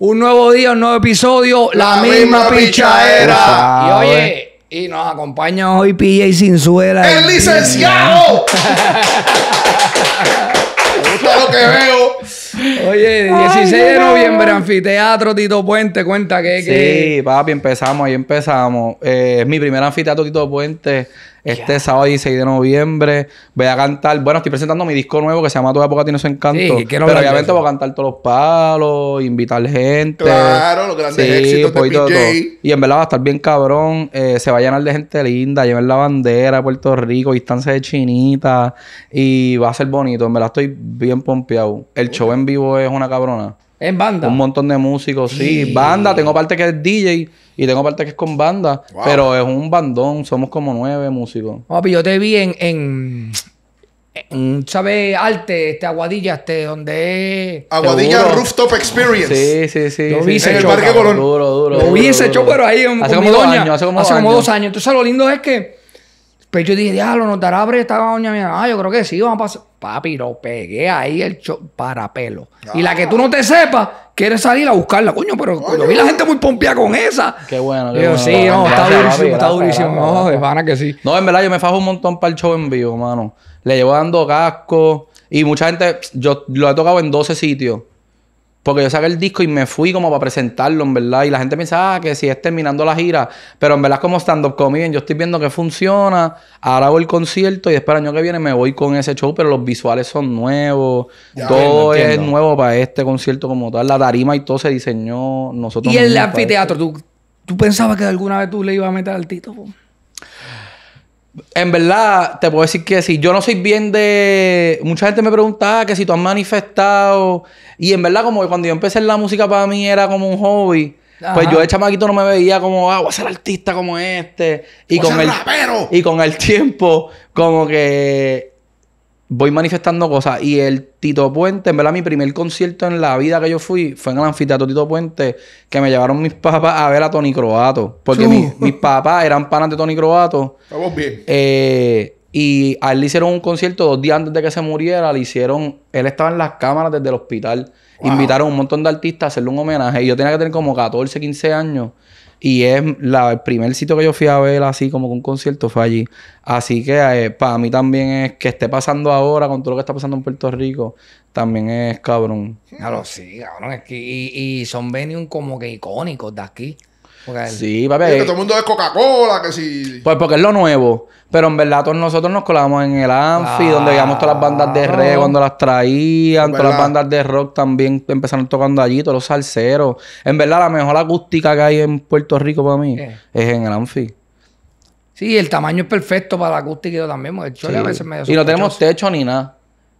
Un nuevo día, un nuevo episodio, la, misma, pichaera. pichadera. Y oye, y nos acompaña hoy PJ Cinsuela. ¡El licenciado! gusta lo que veo. Oye, 16 de noviembre, anfiteatro Tito Puente, cuenta que... Sí, papi, empezamos, ahí empezamos. Eh, es mi primer anfiteatro Tito Puente. Este sábado 16 de noviembre voy a cantar. Bueno, estoy presentando mi disco nuevo que se llama Toda Época Tiene Su Encanto. pero obviamente voy a cantar todos los palos, invitar gente. Claro, los grandes sí, éxitos de todo, Y en verdad va a estar bien cabrón. Eh, se va a llenar de gente linda, llevar la bandera de Puerto Rico, distancia de chinita. Y va a ser bonito. En verdad estoy bien pompeado. El show en vivo es una cabrona. ¿En banda. Un montón de músicos, sí. Banda, tengo parte que es DJ y tengo parte que es con banda. Pero es un bandón, somos como nueve músicos. Papi, yo te vi en. en... ¿Sabes? Arte, este, Aguadilla, este, donde es. Aguadilla Rooftop Experience. Sí, sí, sí. lo vi en el Parque Colón. Duro, vi ese ahí. Hace como dos años. Hace como, dos años. Entonces, lo lindo es que pero pues yo dije, diablo, nos dará abre esta doña mía. Ah, yo creo que sí, vamos a pasar. Papi, lo pegué ahí el parapelo. pelo. Y la que tú no te sepas, quieres salir a buscarla. Coño, pero cuando vi la gente muy pompeada con esa. Qué bueno, yo, Sí, no, está durísimo, está durísimo. No, de pana que sí. No, en verdad, yo me fajo un montón para el show en vivo, mano. Le llevo dando casco. Y mucha gente, yo lo he tocado en 12 sitios. Porque yo saqué el disco y me fui como para presentarlo, en verdad. Y la gente piensa, ah, que si es terminando la gira. Pero en verdad como stand-up bien, Yo estoy viendo que funciona. Ahora hago el concierto y después el año que viene me voy con ese show. Pero los visuales son nuevos. todo es nuevo para este concierto como tal. La tarima y todo se diseñó nosotros. ¿Y el anfiteatro? Este. ¿tú, ¿Tú pensabas que alguna vez tú le ibas a meter al Tito? en verdad, te puedo decir que si yo no soy bien de. Mucha gente me preguntaba ah, que si tú has manifestado. Y en verdad, como que cuando yo empecé en la música para mí era como un hobby. Pues yo de chamaquito no me veía como, ah, voy a ser artista como este. Y, con el, y con el tiempo, como que voy manifestando cosas. Y el Tito Puente, en verdad, mi primer concierto en la vida que yo fui fue en el anfiteatro Tito Puente, que me llevaron mis papás a ver a Tony Croato. Porque mis papás eran panas de Tony Croato. Estamos bien. Eh, y a él le hicieron un concierto dos días antes de que se muriera. Le hicieron. Él estaba en las cámaras desde el hospital. Invitaron a un montón de artistas a hacerle un homenaje. Y yo tenía que tener como 14, 15 años. Y es la, el primer sitio que yo fui a ver así como con un concierto fue allí. Así que eh, para mí también es que esté pasando ahora con todo lo que está pasando en Puerto Rico, también es cabrón. Claro, sí, cabrón. Es que, y, y son venues como que icónicos de aquí. Okay. Sí, papi. Que todo el mundo es Coca-Cola, que si... Pues porque es lo nuevo. Pero en verdad todos nosotros nos colamos en el Anfi, donde veíamos todas las bandas de reggae cuando las traían, todas las bandas de rock también empezaron tocando allí, todos los salseros. En verdad la mejor acústica que hay en Puerto Rico para mí es en el Anfi. Sí, el tamaño es perfecto para la acústica y yo también, el sí. a veces Y no tenemos techo ni nada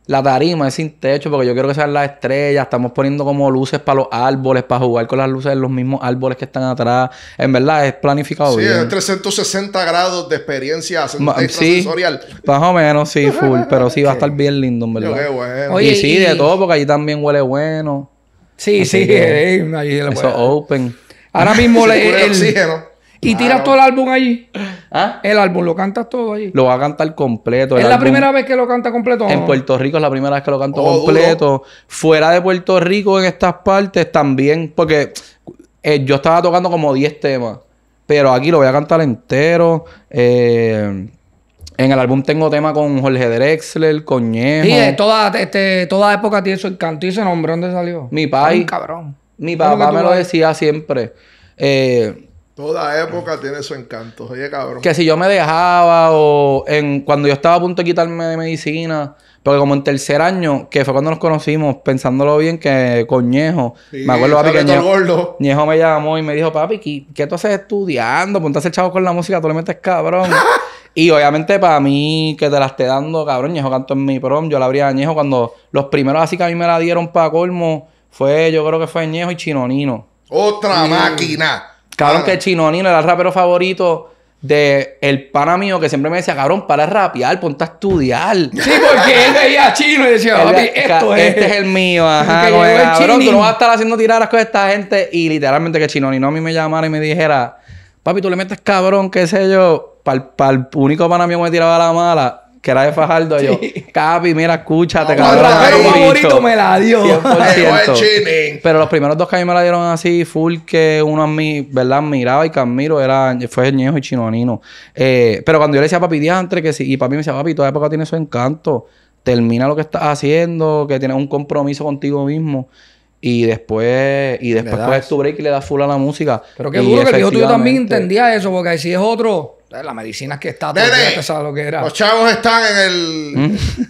la tarima es sin techo porque yo quiero que sean las estrellas. Estamos poniendo como luces para los árboles, para jugar con las luces de los mismos árboles que están atrás. En verdad es planificado sí, bien. Sí, es 360 grados de experiencia sensorial, Más o menos, sí, full. pero sí va a estar bien lindo, en verdad. Yo, qué Oye, y sí, de todo, porque allí también huele bueno. Sí, sí, Ahí allí eso open. Ahora mismo le, el, y tiras todo el álbum allí. ¿Ah? El álbum lo cantas todo allí. Lo va a cantar completo. ¿Es la primera vez que lo canta completo? En Puerto Rico es la primera vez que lo canto oh, completo. Oh. Fuera de Puerto Rico, en estas partes también, porque eh, yo estaba tocando como 10 temas, pero aquí lo voy a cantar entero. Eh, en el álbum tengo tema con Jorge Drexler, con Ñejo. toda, toda época tiene su canto. ¿Y ese nombre dónde salió? Mi pai. cabrón. Mi papá me lo decía siempre. Eh, Toda época tiene su encanto, oye cabrón. Que si yo me dejaba o en, cuando yo estaba a punto de quitarme de medicina, porque como en tercer año, que fue cuando nos conocimos, pensándolo bien, que con Ñejo, me acuerdo papi que Ñejo, me llamó y me dijo, papi, ¿qué, tú haces estudiando? Ponte a chavo con la música, tú le metes cabrón. y obviamente para mí, que te la esté dando, cabrón, Ñejo canto en mi prom, yo la abría a Ñejo cuando los primeros así que a mí me la dieron para colmo, fue, yo creo que fue Ñejo y Chinonino. Otra máquina. Cabrón, que Chinonino era el rapero favorito de el pana mío que siempre me decía, cabrón, para rapear, ponte a estudiar. Sí, porque él veía chino y decía, papi, esto este es. Este es el mío, ajá. Como el cabrón, tú no vas a estar haciendo tiradas con esta gente. Y literalmente que Chinonino a mí me llamara y me dijera, papi, tú le metes cabrón, qué sé yo, para el único pana mío que me tiraba la mala, que era de Fajardo, yo, Capi, mira, escúchate, no, cabrón. favorito me la dio. Pero los primeros dos que a mí me la dieron así, full, que uno a mí, ¿verdad? Miraba y Camilo era, fue Ñejo y Chinonino. Eh, pero cuando yo le decía a papi diantre que sí, y mí me decía, papi, toda época tiene su encanto. Termina lo que estás haciendo, que tienes un compromiso contigo mismo. Y después, y después coges pues, tu break y le das full a la música. Pero qué duro que yo también entendía eso, porque si es otro la medicina es que está Nene, lo que era. Los chavos están en el. ¿Mm?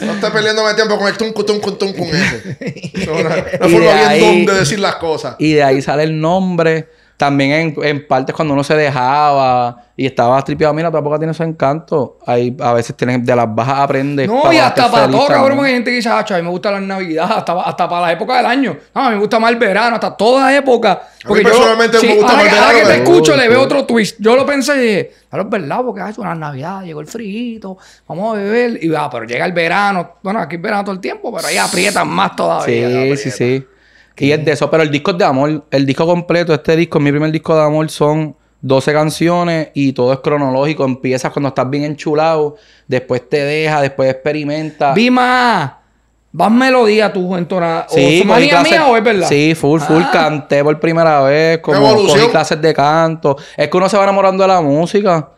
No está perdiendo mi tiempo con el tún tuncu tún ese. Es una, una forma bien ahí, de decir las cosas. Y de ahí sale el nombre también en, partes cuando uno se dejaba y estaba tripeado, mira, tampoco tiene su encanto. Ahí a veces tienes, de las bajas aprendes. No, y hasta para todo, cabrón, gente que dice, ah, a mí me gusta la Navidad, hasta, hasta para las épocas del año. No, a mí me gusta más el verano, hasta toda época. Porque a mí personalmente me gusta más el verano. Ahora que te escucho, le veo otro twist. Yo lo pensé a los verdad, porque ah, es una Navidad, llegó el frío, vamos a beber. Y va, pero llega el verano. Bueno, aquí es verano todo el tiempo, pero ahí aprietan más todavía. Sí, sí, sí. Y es de eso, pero el disco de amor. El disco completo, este disco, mi primer disco de amor, son 12 canciones y todo es cronológico. Empiezas cuando estás bien enchulado, después te deja, después experimentas. Vima, vas melodía tú en tona. Sí, mía o es verdad? Sí, full, full. Ah. Canté por primera vez, como cogí clases de canto. Es que uno se va enamorando de la música.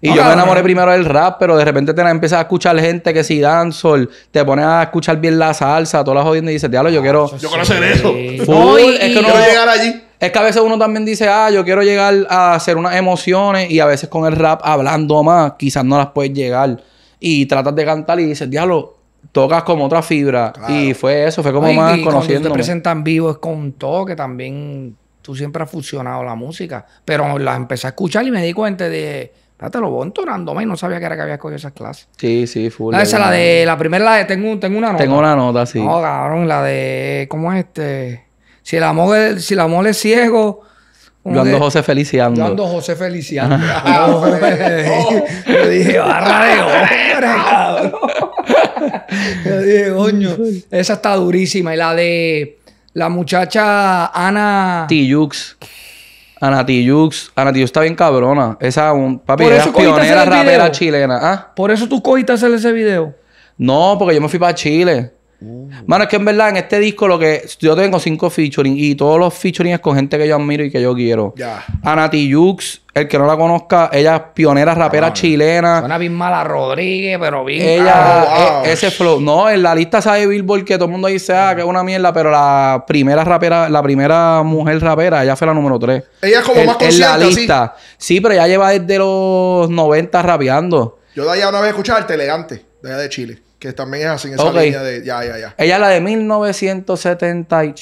Y yo me enamoré eh. primero del rap, pero de repente te empiezas a escuchar gente que si dancehall, te pones a escuchar bien la salsa, todas las jodiendo y dices, diablo, yo ah, quiero... Yo eso. es que no llegar allí. Es que a veces uno también dice, ah, yo quiero llegar a hacer unas emociones y a veces con el rap hablando más, quizás no las puedes llegar. Y tratas de cantar y dices, diablo, tocas como otra fibra. Y fue eso, fue como más conociendo. te presentan vivo es con todo toque también. Tú siempre has fusionado la música. Pero las empecé a escuchar y me di cuenta de Date lo voy entonando, no sabía que era que había escogido esas clases. Sí, sí, full. La, esa, la de, la primera, la de, tengo, tengo una nota. Tengo una nota, sí. No, cabrón, la de, ¿cómo es este? Si el amor, si el amor es ciego, yo ando José Feliciano. Yo ando José Feliciano. yo dije, barra de hombre, cabrón. yo dije, coño. Esa está durísima. Y la de la muchacha Ana. Tijux. Anatijux, Anatijux está bien cabrona. Esa un papi, pionera rapera chilena. ¿Ah? Por eso tú cogiste hacer ese video. No, porque yo me fui para Chile. Uh. Mano, es que en verdad en este disco lo que yo tengo cinco featuring y todos los featuring es con gente que yo admiro y que yo quiero. Ya. Anati Yux, el que no la conozca, ella es pionera rapera chilena. Suena bien mala Rodríguez, pero bien. Ella, ah, e, ese flow. No, en la lista sabe Billboard que todo el mundo dice, ah, que es una mierda, pero la primera rapera, la primera mujer rapera, ella fue la número tres. Ella es como más consciente. En la lista. ¿sí? pero ella lleva desde los 90 rapeando. Yo de allá una vez escuchaba el Telegante, de allá de Chile. Que también es así, esa línea de ya, ya, ya. Ella es la de 1970 y,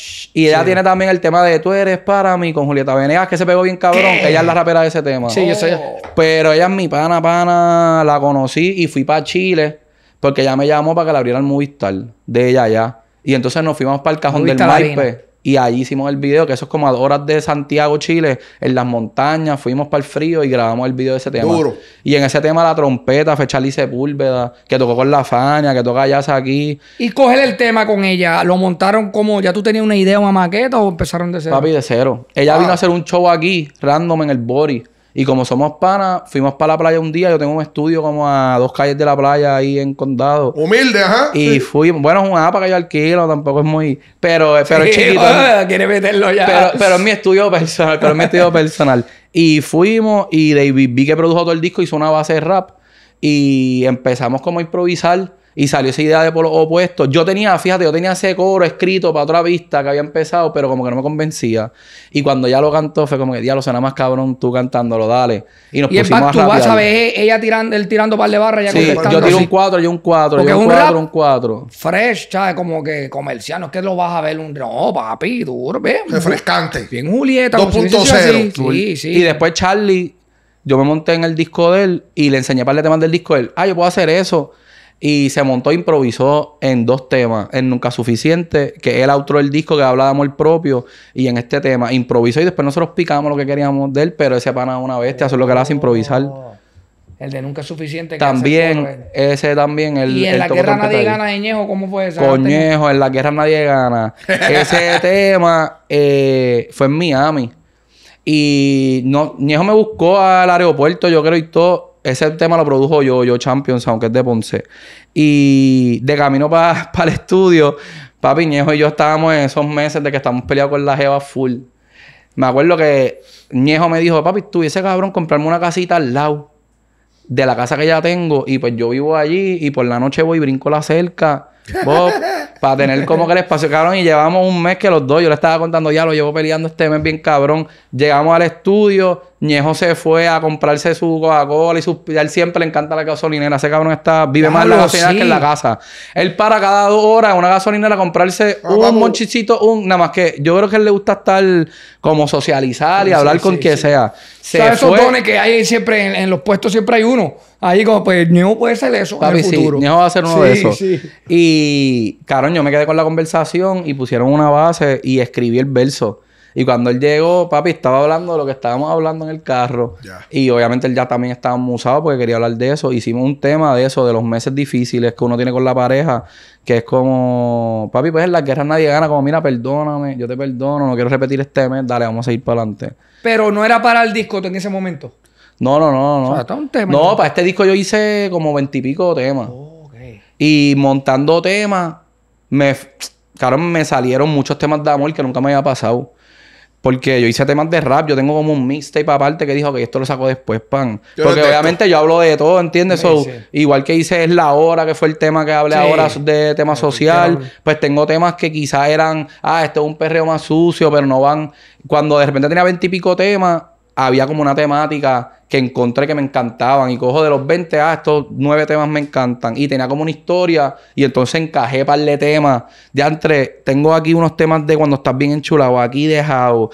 ella tiene también el tema de Tú eres para mí con Julieta Venegas, que se pegó bien cabrón. Ella es la rapera de ese tema. Sí, yo sé. Oh. Pero ella es mi pana, pana. La conocí y fui para Chile porque ella me llamó para que la abriera el Movistar de ella ya. Y entonces nos fuimos para el cajón del Maipe. Y ahí hicimos el video, que esos es como de Santiago, Chile, en las montañas, fuimos para el frío y grabamos el video de ese tema. Duro. Y en ese tema la trompeta, fechalice Sepúlveda, que tocó con la Fania, que toca Jazz aquí. Y coger el tema con ella, ¿lo montaron como, ya tú tenías una idea, una maqueta o empezaron de cero? Papi, de cero. Ella ah. vino a hacer un show aquí, random en el Bori. Y como somos panas, fuimos para la playa un día. Yo tengo un estudio como a dos calles de la playa ahí en Condado. Humilde, ajá. Y fui, bueno, es un APA que yo alquilo, tampoco es muy. Pero, pero es chiquito. quiere meterlo ya. Pero, es mi estudio personal, pero es mi estudio personal. Y fuimos y David vi que produjo todo el disco, hizo una base de rap. Y empezamos como a improvisar y salió esa idea de por opuesto. Yo tenía, fíjate, yo tenía ese coro escrito para otra vista que había empezado, pero como que no me convencía. Y cuando ya lo cantó, fue como que, diablo, nada más cabrón tú cantándolo, dale. Y nos pusimos tú vas a ver eh, ella tirando, él tirando par de barras, ya sí, Yo tiro un cuatro, yo un cuatro, yo un 4, un cuatro Fresh, es Como que comercial, no es que lo vas a ver un. No, papi, duro, ve. Refrescante. Bien, Julieta. 2.0. Sí, sí. Y después Charlie, yo me monté en el disco de él y le enseñé par de temas del disco de él. Ah, yo puedo hacer eso y se montó improvisó en dos temas, en Nunca Suficiente, que él autor del disco que habla de amor propio, y en este tema improvisó y después nosotros picamos lo que queríamos de él, pero ese pana una bestia, eso es lo que le hace improvisar. Oh. El de Nunca es Suficiente. Que también, ese también. El, y en La Guerra Nadie Gana de Ñejo, ¿cómo fue esa? Coñejo, en La Guerra Nadie Gana. Ese tema eh, fue en Miami. Y no, Ñejo me buscó al aeropuerto, yo creo, y todo. Ese tema lo produjo yo, yo Champions, aunque es de Ponce. Y de camino para el estudio, papi, Ñejo y yo estábamos en esos meses de que estamos peleados con la Jeva full. Me acuerdo que Ñejo me dijo, papi, tú y ese cabrón comprarme una casita al lado de la casa que ya tengo. Y pues yo vivo allí y por la noche voy y brinco la cerca para tener como que el espacio, cabrón, y llevamos un mes que los dos, yo le estaba contando, ya lo llevo peleando este mes bien cabrón. Llegamos al estudio, Ñejo se fue a comprarse su Coca-Cola y su, él siempre le encanta la gasolinera. Ese cabrón está, vive más en la gasolinera que en la casa. Él para cada dos horas una gasolinera a comprarse ah, un monchichito un, nada más que yo creo que él le gusta estar como socializar y hablar con quien sea. Se ¿Sabes esos dones que hay siempre en, los puestos siempre hay uno? Ahí como pues Ñejo puede ser eso en el futuro. Ñejo va a ser uno de esos. Y y, yo me quedé con la conversación y pusieron una base y escribí el verso. Y cuando él llegó, papi estaba hablando de lo que estábamos hablando en el carro. Y obviamente él ya también estaba musado porque quería hablar de eso. Hicimos un tema de eso, de los meses difíciles que uno tiene con la pareja, que es como, papi, pues en las guerras nadie gana, como mira, perdóname, yo te perdono, no quiero repetir este tema dale, vamos a ir para adelante. Pero no era para el disco en ese momento. No, no, no, no. O sea, un tema. No, para este disco yo hice como veintipico temas. Oh. Y montando temas, me, claro, me salieron muchos temas de amor que nunca me había pasado. Porque yo hice temas de rap, yo tengo como un mixtape aparte que dijo que esto lo saco después, pan. Porque obviamente yo hablo de todo, ¿entiendes? Igual que hice Es la hora, que fue el tema que hablé ahora de tema social. pues tengo temas que quizás eran, ah, esto es un perreo más sucio, pero no van. Cuando de repente tenía veintipico temas, había como una temática que encontré que me encantaban y cojo de los 20, a ah, estos nueve temas me encantan y tenía como una historia y entonces encajé para el tema. De entre, tengo aquí unos temas de cuando estás bien enchulado, aquí dejado,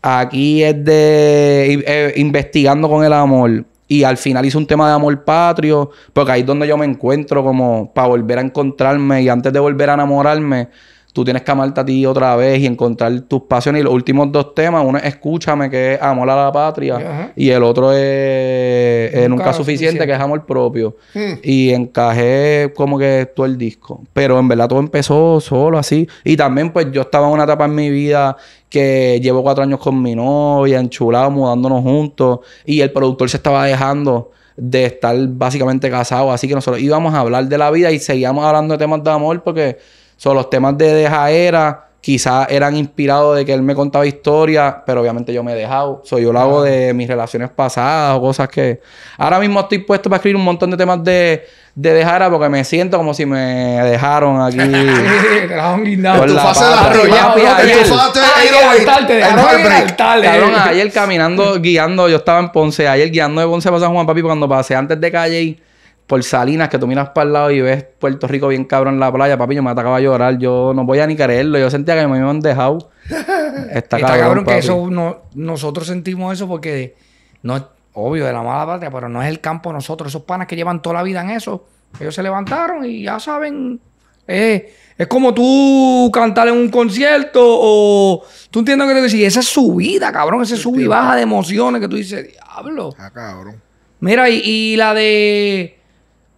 aquí es de eh, investigando con el amor y al final hice un tema de amor patrio, porque ahí es donde yo me encuentro como para volver a encontrarme y antes de volver a enamorarme tú tienes que amarte a ti otra vez y encontrar tus pasiones. Y los últimos dos temas, uno es Escúchame, que es Amor a la Patria, y el otro es, nunca, suficiente, que es Amor Propio. Hmm. Y encajé como que todo el disco. Pero en verdad todo empezó solo así. Y también pues yo estaba en una etapa en mi vida que llevo cuatro años con mi novia, enchulado, mudándonos juntos, y el productor se estaba dejando de estar básicamente casado, así que nosotros íbamos a hablar de la vida y seguíamos hablando de temas de amor porque So, los temas de Deja Era quizás eran inspirados de que él me contaba historias, pero obviamente yo me he dejado. So, yo lo hago de mis relaciones pasadas o cosas que... Ahora mismo estoy puesto para escribir un montón de temas de, de Dejara porque me siento como si me dejaron aquí. te dejaron guindado. Por tu fase de Te en el eh. ayer caminando, guiando. Yo estaba en Ponce. Ayer guiando de Ponce a San Juan, papi, cuando pasé antes de calle... Y, por Salinas, que tú miras para el lado y ves Puerto Rico bien cabrón en la playa, papi, yo me atacaba a llorar, yo no voy a ni creerlo, yo sentía que me habían dejado. Está, Está cabrón, que eso, nosotros sentimos eso porque no es obvio de la mala patria, pero no es el campo nosotros, esos panas que llevan toda la vida en eso, ellos se levantaron y ya saben, eh, es como tú cantar en un concierto o tú entiendes que te decís? esa es su vida, cabrón, ese sub y baja de emociones que tú dices, diablo. Ah, cabrón. Mira, y la de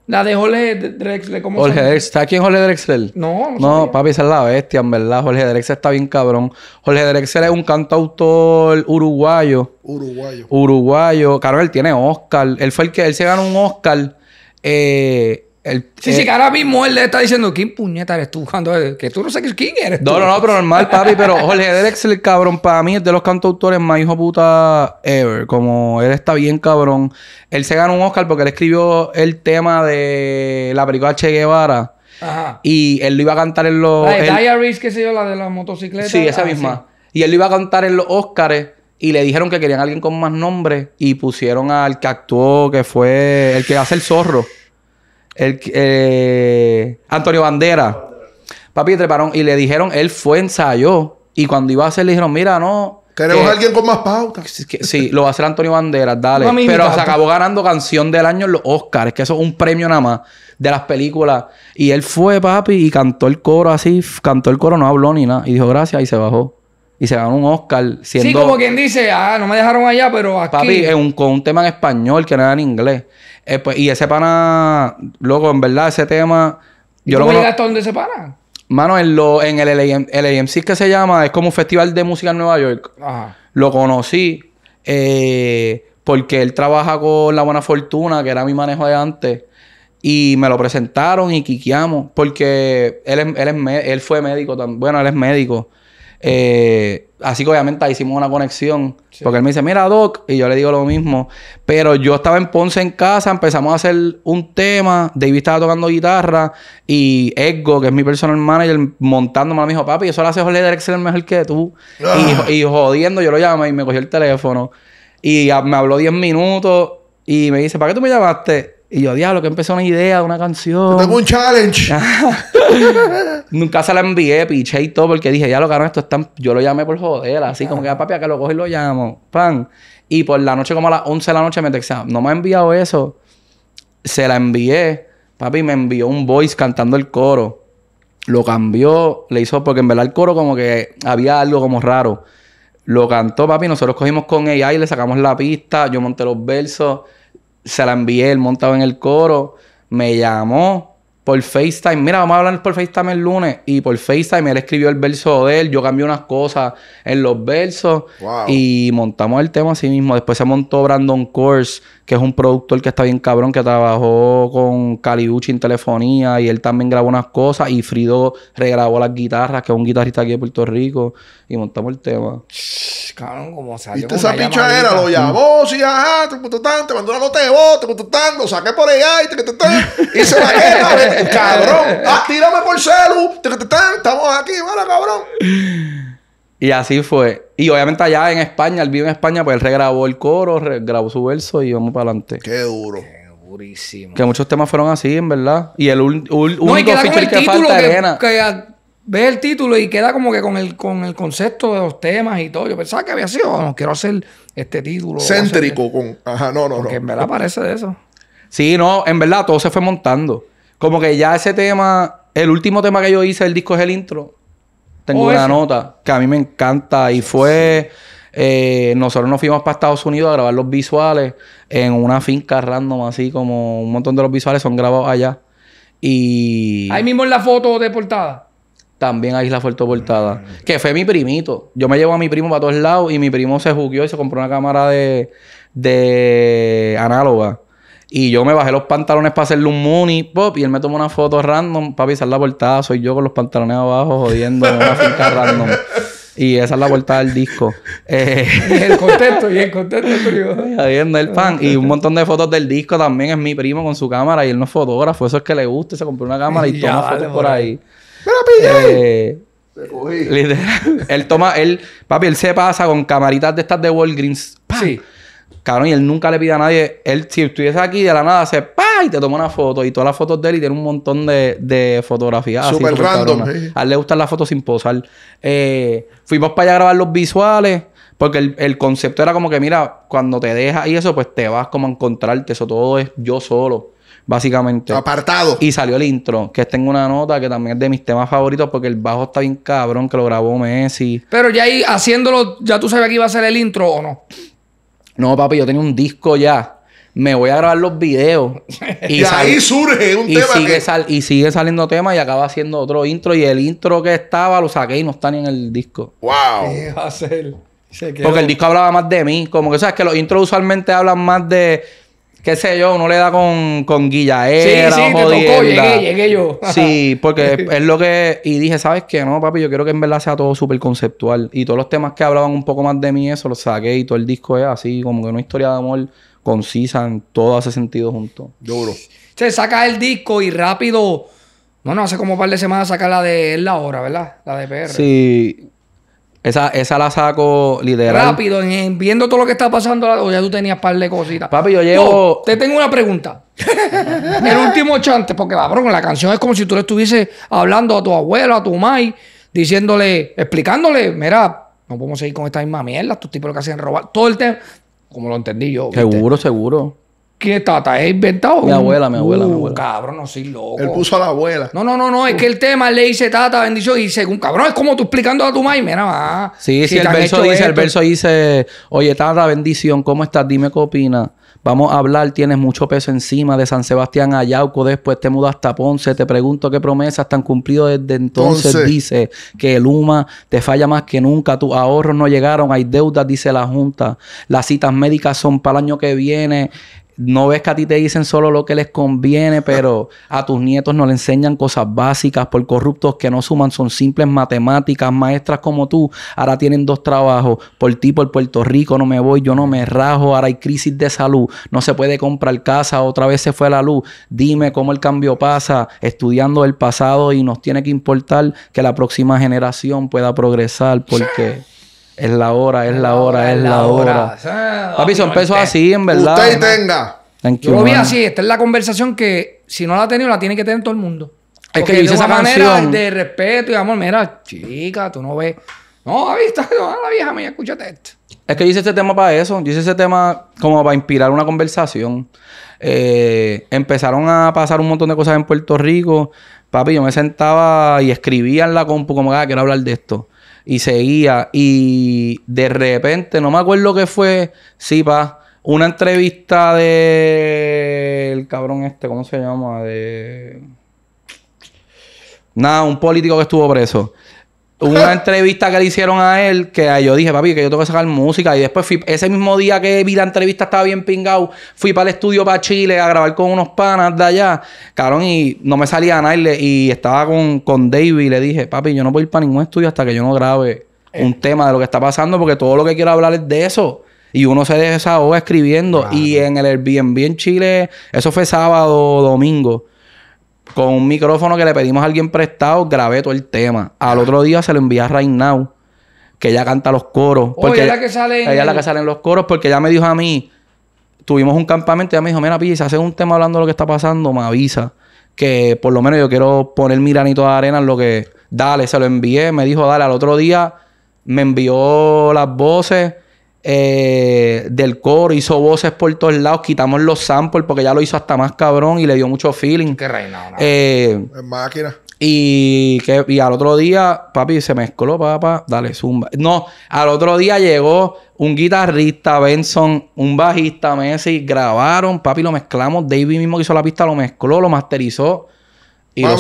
la de Jorge Drexler, ¿cómo Jorge Drexler. ¿Sabes quién Jorge Drexler? No, no. papi, esa es la bestia, en verdad. Jorge Drexler está bien cabrón. Jorge Drexler es un cantautor uruguayo. Uruguayo. Uruguayo. Claro, él tiene Oscar. Él fue el que él se ganó un Oscar. Eh, sí, sí, eh, que ahora mismo él le está diciendo, ¿quién puñeta eres tú? Eh, que tú no sabes quién eres. Tú? No, no, no, pero normal, papi. Pero Jorge es el cabrón, para mí es de los cantautores más hijo puta ever. Como él está bien cabrón. Él se ganó un Oscar porque él escribió el tema de la película Che Guevara. Ajá. Y él lo iba a cantar en los. La Diaries, qué sé yo, la de la motocicleta. Sí, esa ah, misma. Y él lo iba a cantar en los Oscars. Y le dijeron que querían a alguien con más nombre. Y pusieron al que actuó, que fue el que hace el zorro. Eh, Antonio Bandera. Papi treparon y le dijeron, él fue, ensayó. Y cuando iba a hacer, le dijeron, mira, no. Queremos eh, alguien con más pautas. sí, lo va a hacer Antonio Bandera dale. Pero se acabó ganando canción del año en los Oscars, que eso es un premio nada más de las películas. Y él fue, papi, y cantó el coro así, cantó el coro, no habló ni nada. Y dijo gracias y se bajó y se ganó un Oscar siendo... Sí, como quien dice, ah, no me dejaron allá, pero aquí... Papi, con un tema en español que no era en inglés. Eh, pues, y ese pana, luego en verdad, ese tema... ¿Y yo ¿Cómo lo llegaste a donde se Mano, en, el LAM, que se llama, es como festival de música en Nueva York. Lo conocí eh, porque él trabaja con La Buena Fortuna, que era mi manejo de antes. Y me lo presentaron y quiqueamos porque él, él fue médico. Bueno, él es médico. Eh, así que obviamente ahí hicimos una conexión. Porque él me dice, mira, Doc, y yo le digo lo mismo. Pero yo estaba en Ponce en casa, empezamos a hacer un tema. David estaba tocando guitarra y Ego, que es mi personal manager, montándome me dijo, papi, eso lo hace Jorge el mejor que tú. Ah. Y, jodiendo, yo lo llamé y me cogió el teléfono. Y me habló 10 minutos y me dice, ¿para qué tú me llamaste? Y yo, diablo, que empezó una idea, una canción. Tengo un challenge. Nunca se la envié, piché y todo, porque dije, ya lo ganó esto están. Yo lo llamé por joder, así como que, ah, papi, a que lo cojo y lo llamo. Pan. Y por la noche, como a las 11 de la noche, me texta, no me ha enviado eso. Se la envié. Papi me envió un voice cantando el coro. Lo cambió, le hizo, porque en verdad el coro como que había algo como raro. Lo cantó, papi, nosotros cogimos con y le sacamos la pista, yo monté los versos se la en el coro, me llamó por FaceTime. Mira, vamos a hablar por FaceTime el lunes. Y por FaceTime él escribió el verso de él. Yo cambié unas cosas en los versos. Y montamos el tema así mismo. Después se montó Brandon Course, que es un productor que está bien cabrón, que trabajó con Caliucci en telefonía. Y él también grabó unas cosas. Y Frido regrabó las guitarras, que es un guitarrista aquí de Puerto Rico. Y montamos el tema. cabrón, como salió. ¿Viste esa era, Lo llamó, sí, ajá, te mandó una nota de voz, te saqué por te y se la queda, cabrón. Ah, tírame por celu. Estamos aquí, mala cabrón. Y así fue. Y obviamente allá en España, él vive en España, pues él regrabó el coro, grabó su verso y vamos para adelante. Qué duro. Qué durísimo. Que muchos temas fueron así, en verdad. Y el único que falta es Que ve el título y queda como que con el, con el concepto de los temas y todo. Yo pensaba que había sido, no oh, quiero hacer este título. Céntrico. con... Ajá, no, no, no. en verdad parece de eso. Sí, no, en verdad todo se fue montando. Como que ya ese tema, el último tema que yo hice el disco es el intro. Tengo oh, una nota que a mí me encanta y fue... Eh, nosotros nos fuimos para Estados Unidos a grabar los visuales en una finca random, así como un montón de los visuales son grabados allá. Y. Ahí mismo en la foto de portada. También ahí la foto de portada. Mm. Que fue mi primito. Yo me llevo a mi primo para todos lados y mi primo se jugó y se compró una cámara de, de análoga. Y yo me bajé los pantalones para hacerle un Mooney Pop y él me tomó una foto random. Papi, esa es la portada. Soy yo con los pantalones abajo jodiendo en una finca random. Y esa es la portada del disco. Eh, y el contento. y el contexto el pan. Y un montón de fotos del disco también. Es mi primo con su cámara y él no es fotógrafo. Eso es que le gusta. Se compró una cámara y, toma fotos por ahí. Eh, literal. él toma, él, papi, él se pasa con camaritas de estas de Walgreens. Sí. Cabrón, y él nunca le pide a nadie. Él, si estuviese aquí de la nada, se ¡pa! y te toma una foto. Y todas las fotos de él y tiene un montón de, de fotografías. Súper random. A él le gustan las fotos sin posar. Eh, fuimos para allá a grabar los visuales. Porque el, el, concepto era como que, mira, cuando te dejas y eso, pues te vas como a encontrarte. Eso todo es yo solo, básicamente. Apartado. Y salió el intro, que tengo una nota que también es de mis temas favoritos, porque el bajo está bien cabrón, que lo grabó Messi. Pero ya ahí haciéndolo, ya tú sabes que iba a ser el intro o no. No, papi, yo tenía un disco ya. Me voy a grabar los videos. Y, ahí surge un tema. y sigue saliendo tema y acaba haciendo otro intro. Y el intro que estaba lo saqué y no está ni en el disco. ¡Wow! ¿Qué a hacer? Porque el disco hablaba más de mí. Como que sabes que los intros usualmente hablan más de qué sé yo, uno le da con, con guillaera sí, sí, sí, porque es, lo que... Y dije, ¿sabes qué? No, papi, yo quiero que en verdad sea todo súper conceptual. Y todos los temas que hablaban un poco más de mí, eso lo saqué. Y todo el disco es así, como que una historia de amor concisa en todo hace sentido junto. Duro. Se saca el disco y rápido... No, no, hace como un par de semanas saca la de la hora, ¿verdad? La de PR. Sí, esa, esa la saco literal. Rápido, viendo todo lo que está pasando, ya tú tenías par de cositas. Papi, yo llevo- te tengo una pregunta. El último chante, porque cabrón, la canción es como si tú le estuvieses hablando a tu abuelo a tu mai, diciéndole, explicándole, mira, no podemos seguir con esta misma mierda, estos tipos lo que hacen robar. Todo el tema, como lo entendí yo. Seguro, seguro. ¿Qué tata? ¿Es inventado? Mi abuela, mi abuela, mi uh, abuela. Cabrón, no soy loco. Él puso a la abuela. No, no, no, no. Es que el tema le dice tata, bendición. Y dice, cabrón, es como tú explicando a tu madre. Mira, va. Sí, sí, el verso dice, el verso dice, oye, tata, bendición, ¿cómo estás? Dime qué opinas. Vamos a hablar, tienes mucho peso encima de San Sebastián Ayauco, después te mudas hasta Ponce, te pregunto qué promesas te han cumplido desde entonces. Dice que el UMA te falla más que nunca, tus ahorros no llegaron, hay deudas, dice la Junta, las citas médicas son para el año que viene, no ves que a ti te dicen solo lo que les conviene, pero a tus nietos no le enseñan cosas básicas por corruptos que no suman, son simples matemáticas, maestras como tú, ahora tienen dos trabajos, por ti, por Puerto Rico, no me voy, yo no me rajo, ahora hay crisis de salud, no se puede comprar casa, otra vez se fue la luz, dime cómo el cambio pasa, estudiando el pasado y nos tiene que importar que la próxima generación pueda progresar, porque... Es la hora, es la hora, es la hora. Papi, son pesos así, en verdad. Usted tenga. Yo lo vi así. Esta es la conversación que, si no la ha tenido, la tiene que tener todo el mundo. Es que yo hice esa manera de respeto y amor. Mira, chica, tú no ves. No, avista, no, la vieja mía, escúchate esto. Es que yo hice este tema para eso. Yo hice este tema como para inspirar una conversación. Eh, empezaron a pasar un montón de cosas en Puerto Rico. Papi, yo me sentaba y escribía en la compu como, que ah, quiero hablar de esto y seguía. Y de repente, no me acuerdo qué fue, sí, pa, una entrevista de. El cabrón este, ¿cómo se llama? De. Nada, un político que estuvo preso una entrevista que le hicieron a él que yo dije, papi, que yo tengo que sacar música. Y después fui, ese mismo día que vi la entrevista, estaba bien pingado. Fui para el estudio para Chile a grabar con unos panas de allá. Cabrón, y no me salía nadie. Y estaba con, con David y le dije, papi, yo no puedo ir para ningún estudio hasta que yo no grabe eh. un tema de lo que está pasando, porque todo lo que quiero hablar es de eso. Y uno se deja esa hoja escribiendo. Y en el Airbnb en Chile, eso fue sábado, domingo con un micrófono que le pedimos a alguien prestado, grabé todo el tema. Al otro día se lo envié a Rainau, que ella canta los coros. Oh, porque ella, es la que sale la que sale en los coros, porque ella me dijo a mí, tuvimos un campamento ella me dijo, mira, Pili, si haces un tema hablando de lo que está pasando, me avisa. Que por lo menos yo quiero poner mi granito de arena en lo que... Dale, se lo envié. Me dijo, dale, al otro día me envió las voces eh, del coro, hizo voces por todos lados, quitamos los samples porque ya lo hizo hasta más cabrón y le dio mucho feeling. Qué reina. Eh, máquina. Y, que, y al otro día, papi, se mezcló, papá, dale zumba. No, al otro día llegó un guitarrista, Benson, un bajista, Messi, grabaron, papi, lo mezclamos. David mismo que hizo la pista, lo mezcló, lo masterizó. Y lo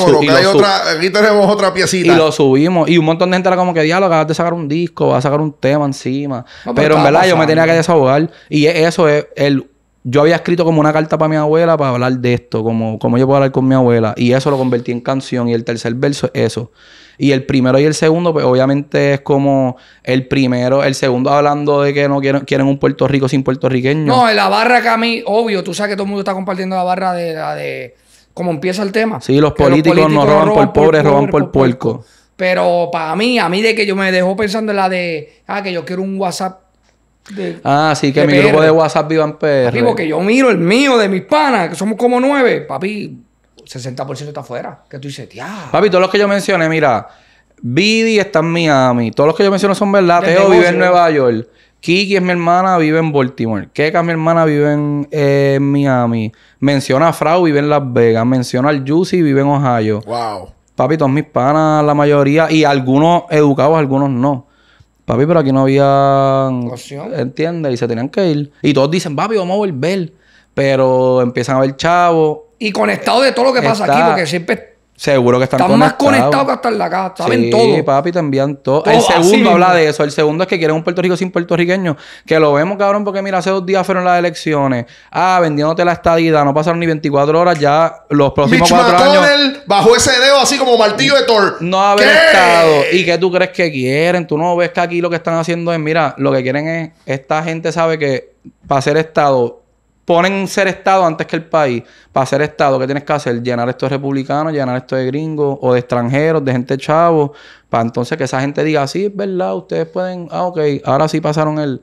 otra, aquí tenemos otra piecita. Y lo subimos. Y un montón de gente era como que, diálogo acabas de sacar un disco, vas a sacar un tema encima. pero en verdad yo me tenía que desahogar. Y e, eso es el... Yo había escrito como una carta para mi abuela para hablar de esto, como, como yo puedo hablar con mi abuela. Y eso lo convertí en canción. Y el tercer verso es eso. Y el primero y el segundo, pues obviamente es como el primero, el segundo hablando de que no quieren, un Puerto Rico sin puertorriqueño. No, la barra que a mí, obvio, tú sabes que todo el mundo está compartiendo la barra de de como empieza el tema. Sí, los políticos, nos roban, por pobre, roban por, puerco. Pero para mí, a mí de que yo me dejó pensando en la de, ah, que yo quiero un WhatsApp. De, ah, sí, que mi grupo de WhatsApp viva en PR. Papi, porque yo miro el mío de mis panas, que somos como nueve. Papi, 60% está afuera. Que tú dices, tía... Papi, todos los que yo mencioné, mira, Bidi está en Miami. Todos los que yo menciono son verdad. Teo vive en Nueva York. Kiki es mi hermana, vive en Baltimore. Keka mi hermana, vive en eh, Miami. Menciona a Frau, vive en Las Vegas. Menciona al Juicy, vive en Ohio. Wow. Papi, todos mis panas, la mayoría, y algunos educados, algunos no. Papi, pero aquí no había... Noción. ¿Entiendes? Y se tenían que ir. Y todos dicen, papi, vamos a volver. Pero empiezan a ver chavos. Y conectado de todo lo que pasa aquí, porque siempre Seguro que están, conectados. más conectados que hasta en la casa. Saben todo. Sí, papi, te todo. el segundo habla de eso. El segundo es que quieren un Puerto Rico sin puertorriqueños. Que lo vemos, cabrón, porque mira, hace dos días fueron las elecciones. Ah, vendiéndote la estadida. No pasaron ni 24 horas. Ya los próximos Mitch cuatro años... bajo ese dedo así como martillo de Thor. No haber estado. ¿Y qué tú crees que quieren? Tú no ves que aquí lo que están haciendo es... Mira, lo que quieren es... Esta gente sabe que para ser Estado ponen ser Estado antes que el país. Para ser Estado, ¿qué tienes que hacer? Llenar esto de republicanos, llenar esto de gringos o de extranjeros, de gente chavo. Para entonces que esa gente diga, sí, es verdad, ustedes pueden, ah, ok, ahora sí pasaron el,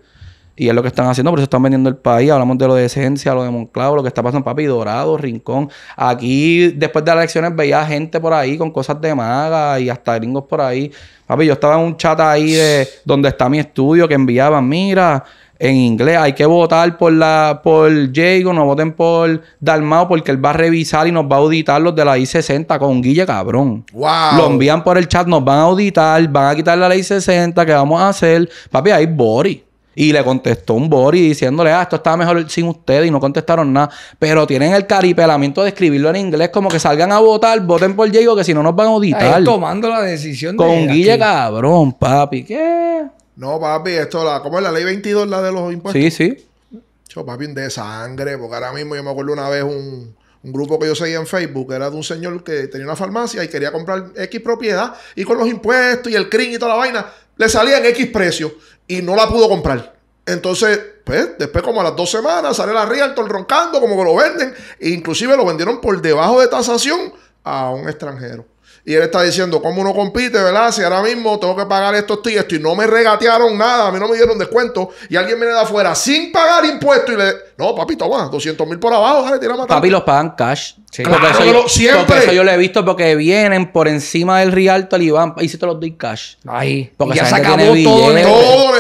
y es lo que están haciendo, por eso están vendiendo el país. Hablamos de lo de Esencia, lo de Monclavo, lo que está pasando, papi, Dorado, Rincón. Aquí, después de las elecciones, veía gente por ahí con cosas de maga y hasta gringos por ahí. Papi, yo estaba en un chat ahí de donde está mi estudio que enviaban, mira, en inglés. Hay que votar por la por Jago, no voten por Dalmao porque él va a revisar y nos va a auditar los de la i 60 con Guille cabrón. Wow. Lo envían por el chat, nos van a auditar, van a quitar la ley 60, ¿qué vamos a hacer? Papi, ahí Boris. Y le contestó un Boris diciéndole, ah, esto está mejor sin ustedes y no contestaron nada. Pero tienen el caripelamiento de escribirlo en inglés, como que salgan a votar, voten por Diego, que si no nos van a auditar. Ahí tomando la decisión Con de Guille cabrón, papi, ¿qué? No, papi, esto, la, ¿cómo es la ley 22, la de los impuestos? Sí, sí. Yo, papi, de sangre, porque ahora mismo yo me acuerdo una vez un grupo que yo seguía en Facebook, era de un señor que tenía una farmacia y quería comprar X propiedad y con los impuestos y el crin y toda la vaina, le salían X precios y no la pudo comprar. Entonces, pues, después como a las dos semanas sale la Realtor roncando como que lo venden. E inclusive lo vendieron por debajo de tasación a un extranjero. Y él está diciendo, ¿cómo uno compite, verdad? Si ahora mismo tengo que pagar estos tíos y no me regatearon nada, a mí no me dieron descuento, y alguien viene de afuera sin pagar impuestos y le... No, papi, toma, 200 mil por abajo, dale, tira Papi, los pagan cash. Sí. yo, siempre. eso yo lo he visto porque vienen por encima del Rialto al Iván y si te los doy cash. Ahí. Porque ya se todo, billete, todo,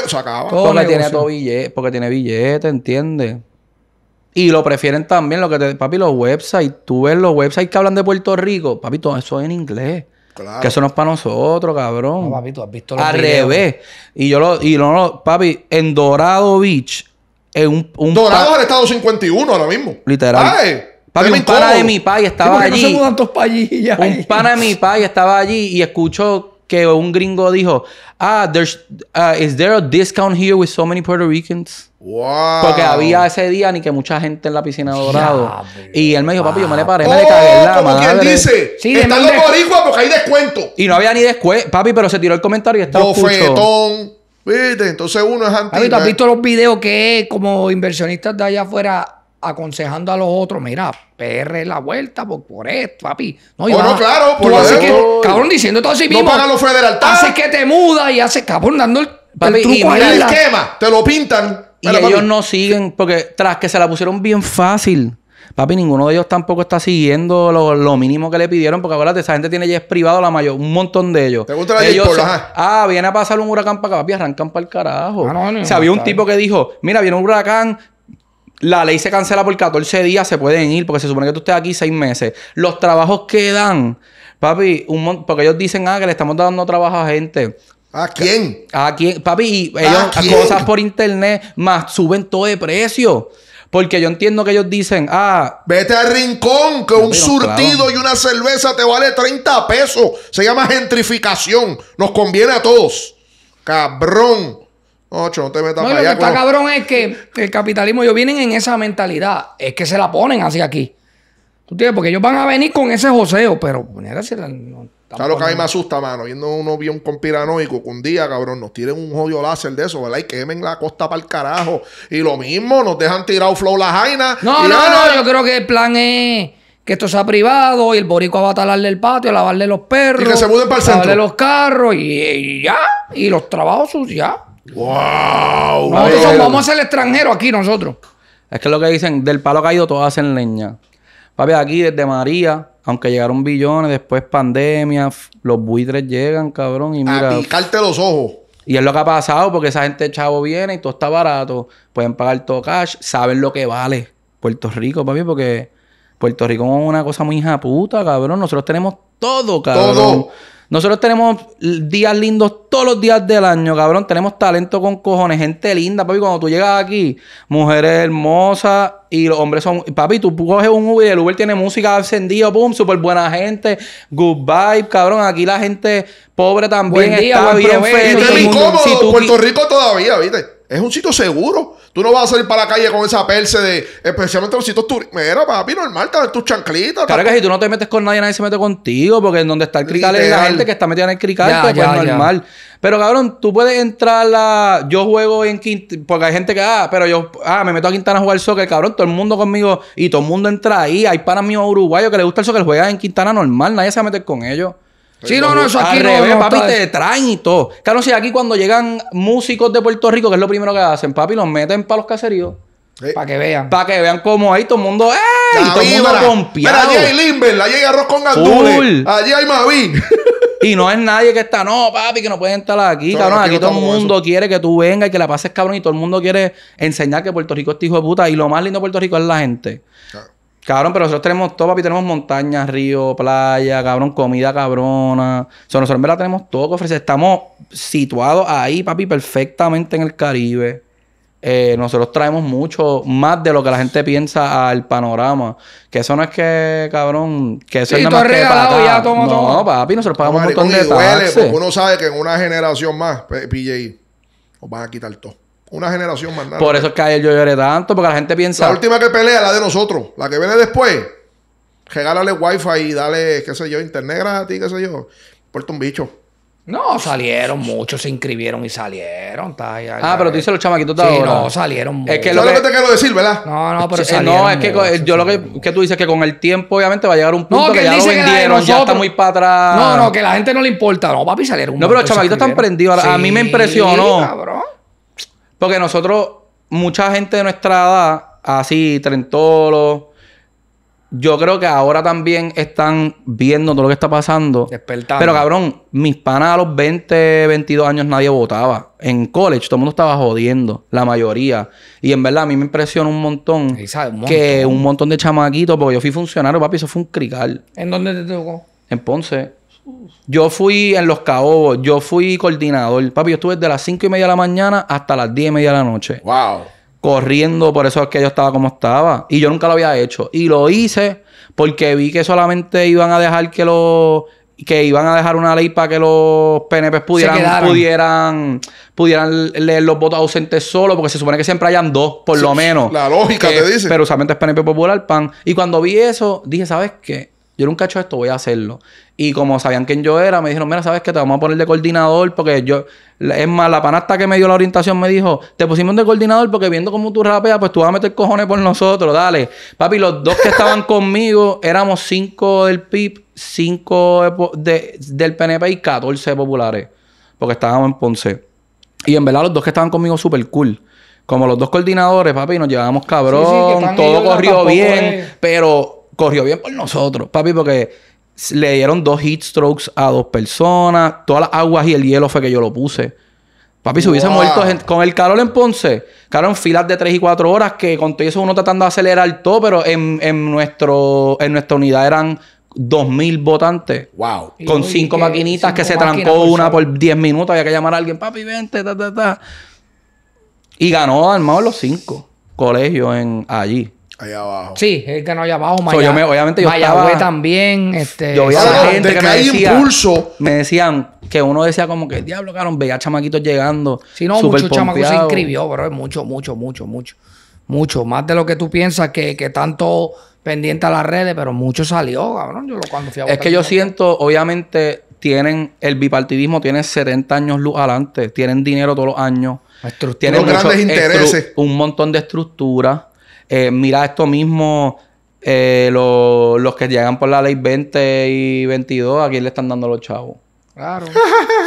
Porque tiene, todo billete, porque tiene billete, ¿entiendes? Y lo prefieren también, lo que te, papi, los websites. Tú ves los websites que hablan de Puerto Rico, papi, todo eso es en inglés. Claro. Que eso no es para nosotros, cabrón. No, papi, tú has visto los Al revés. Y yo lo, y papi, en Dorado Beach, en un, Dorado es el estado 51 ahora mismo. Literal. papi, un pana de mi país estaba allí. No un pana de mi país estaba allí y escuchó que un gringo dijo, ah, there's, uh, is there a discount here with so many Puerto Ricans? Porque había ese día ni que mucha gente en la piscina de Dorado. y él me dijo, papi, yo me le paré, me le oh, cagué la Como quien dice, sí, están los boricuas porque hay descuento. Y no había ni descuento, papi, pero se tiró el comentario y estaba fetón ¿Viste? Entonces uno es antiguo. ¿Tú has visto los videos que como inversionistas de allá afuera aconsejando a los otros, mira, perre la vuelta por, esto, papi. No, oh, claro, Que, cabrón, diciendo todo así mismo. No pagan los federal Haces que te muda y haces, cabrón, dando el, truco y el esquema, te lo pintan. Y ellos no siguen, porque tras que se la pusieron bien fácil. Papi, ninguno de ellos tampoco está siguiendo lo, mínimo que le pidieron, porque acuérdate, esa gente tiene jets privado la mayor, un montón de ellos. ¿Te gusta la ellos, Ah, viene a pasar un huracán para acá, papi, arrancan para el carajo. Ah, o sea, había un tipo que dijo, mira, viene un huracán, la ley se cancela por 14 días, se pueden ir, porque se supone que tú estés aquí 6 meses. Los trabajos quedan... papi, un porque ellos dicen, ah, que le estamos dando trabajo a gente. ¿A quién? ¿A quién? Papi, ellos cosas por internet más suben todo de precio. Porque yo entiendo que ellos dicen, ah. Vete al rincón, que un surtido y una cerveza te vale 30 pesos. Se llama gentrificación. Nos conviene a todos. Cabrón. Ocho, no te metas para allá. Lo que está cabrón es que el capitalismo, ellos vienen en esa mentalidad. Es que se la ponen así aquí. ¿Tú entiendes? Porque ellos van a venir con ese joseo, pero. ¿Sabes lo que a mí me asusta, mano? Viendo uno bien conspiranoico que un día, cabrón, nos tiren un jodido láser de eso, ¿verdad? Y quemen la costa para el carajo. Y lo mismo, nos dejan tirado flow la jaina. No, no, no, yo creo que el plan es que esto sea privado y el boricua va a talarle el patio, a lavarle los perros. Y que se muden para el centro. Lavarle los carros y, ya. Y los trabajos sus ya. ¡Wow! Nosotros somos, vamos a ser extranjeros aquí nosotros. Es que lo que dicen, del palo caído todos hacen leña. Papi, aquí desde María, aunque llegaron billones, después pandemia, los buitres llegan, cabrón, y mira... A picarte los ojos. Y es lo que ha pasado, porque esa gente chavo viene y todo está barato, pueden pagar todo cash, saben lo que vale Puerto Rico, papi, porque Puerto Rico es una cosa muy hija puta, cabrón. Nosotros tenemos todo, cabrón. Nosotros tenemos días lindos todos los días del año, cabrón. Tenemos talento con cojones, gente linda, papi. Cuando tú llegas aquí, mujeres hermosas y los hombres son. Papi, tú coges un Uber el Uber tiene música encendida, pum, súper buena gente, good vibe, cabrón. Aquí la gente pobre también está bien feliz. bien Puerto Rico todavía, ¿viste? Es un sitio seguro. Tú no vas a salir para la calle con esa perse de. Especialmente los sitios turísticos. Mira, papi, normal, te tus chanclitas. Claro que si tú no te metes con nadie, nadie se mete contigo. Porque en donde está el crical es la gente que está metida en el crical. pues, pues normal. Pero cabrón, tú puedes entrar a. La... Yo juego en Quintana. Porque hay gente que. Ah, pero yo. Ah, me meto a Quintana a jugar soccer, cabrón. Todo el mundo conmigo. Y todo el mundo entra ahí. Hay para mí uruguayos que les gusta el soccer. Juegan en Quintana normal. Nadie se va a meter con ellos. Pues sí, no, no, eso aquí papi, te traen y todo. Claro, si aquí cuando llegan músicos de Puerto Rico, que es lo primero que hacen, papi, los meten para los caseríos. Para que vean. Para que vean cómo ahí todo el mundo. ¡Eh! todo el mundo compiado. Mira, allí hay Limber, allí hay arroz con gandules. Allí hay Mavi. y no es nadie que está, no, papi, que no pueden estar aquí, Aquí, todo el mundo quiere que tú vengas y que la pases, cabrón. Y todo el mundo quiere enseñar que Puerto Rico es este hijo de puta. Y lo más lindo de Puerto Rico es la gente. Claro. Cabrón, pero nosotros tenemos todo, papi. Tenemos montaña, río, playa, cabrón, comida cabrona. O sea, nosotros la tenemos todo que ofrecer. Estamos situados ahí, papi, perfectamente en el Caribe. Eh, nosotros traemos mucho más de lo que la gente piensa al panorama. Que eso no es que, cabrón, que eso es nada más regalado que ya, todo. No, papi, nosotros pagamos un montón de Uno sabe que en una generación más, PJ, os van a quitar todo. Una generación más Por eso es que a él yo lloré tanto, porque la gente piensa. La última que pelea la de nosotros. La que viene después. Regálale wifi y dale, qué sé yo, internet gratis, qué sé yo. Puerto un bicho. No, salieron muchos, se inscribieron y salieron. ah, pero tú dices los chamaquitos de sí, No, salieron muchos. Es que lo que... te quiero decir, ¿verdad? No, no, pero No, es que yo lo que, que, tú dices que con el tiempo, obviamente, va a llegar un punto no, que, que ya dice lo vendieron, ya está muy para atrás. No, no, que la gente no le importa. No, papi, salieron No, pero los chamaquitos están prendidos. a mí me impresionó. Cabrón porque nosotros, mucha gente de nuestra edad, así, trentolos, yo creo que ahora también están viendo todo lo que está pasando. Despertando. Pero cabrón, mis panas a los 20, 22 años nadie votaba. En college todo el mundo estaba jodiendo, la mayoría. Y en verdad a mí me impresiona un montón, un montón. que un montón de chamaquitos, porque yo fui funcionario, papi, eso fue un crical. ¿En dónde te tocó? En Ponce. Yo fui en Los Caobos, yo fui coordinador. Papi, yo estuve desde las 5 y media de la mañana hasta las 10 y media de la noche. ¡Wow! Corriendo, por eso es que yo estaba como estaba. Y yo nunca lo había hecho. Y lo hice porque vi que solamente iban a dejar que los que iban a dejar una ley para que los PNP pudieran, pudieran, pudieran leer los votos ausentes solo, porque se supone que siempre hayan dos, por lo menos. La lógica que, te dice. Pero usualmente es PNP Popular, PAN. Y cuando vi eso, dije, ¿sabes qué? un cacho esto, voy a hacerlo. Y como sabían quién yo era, me dijeron, mira, ¿sabes que Te vamos a poner de coordinador porque yo... Es más, la panasta que me dio la orientación me dijo, te pusimos de coordinador porque viendo cómo tú rapeas, pues tú vas a meter cojones por nosotros, dale. Papi, los dos que estaban conmigo éramos cinco del PIB, cinco del PNP y 14 populares. Porque estábamos en Ponce. Y en verdad los dos que estaban conmigo súper cool. Como los dos coordinadores, papi, nos llevábamos cabrón, todo corrió bien, pero corrió bien por nosotros, papi, porque le dieron dos heat strokes a dos personas. Todas las aguas y el hielo fue que yo lo puse. Papi, si hubiese muerto con el calor en Ponce, quedaron filas de 3 y 4 horas que con todo eso uno tratando de acelerar todo, pero en, nuestro, en nuestra unidad eran 2.000 votantes. Wow. con cinco maquinitas que se trancó una por 10 minutos, había que llamar a alguien, papi, vente, ta, ta, ta. Y ganó armado los cinco colegios en, allí allá abajo. Sí, no hay abajo. obviamente yo estaba, también. Este, yo a la gente que me decía, Me decían que uno decía como que, diablo, cabrón, veía chamaquitos llegando. Sí, no, muchos chamacos se inscribió, bro. Mucho, mucho, mucho, mucho. Mucho. Más de lo que tú piensas que, tanto pendiente a las redes, pero mucho salió, cabrón. Es que yo siento, obviamente, tienen el bipartidismo tiene 70 años luz adelante, tienen dinero todos los años, tienen un montón de estructuras eh, mira esto mismo, eh, los que llegan por la ley 20 y 22, aquí le están dando los chavos? Claro.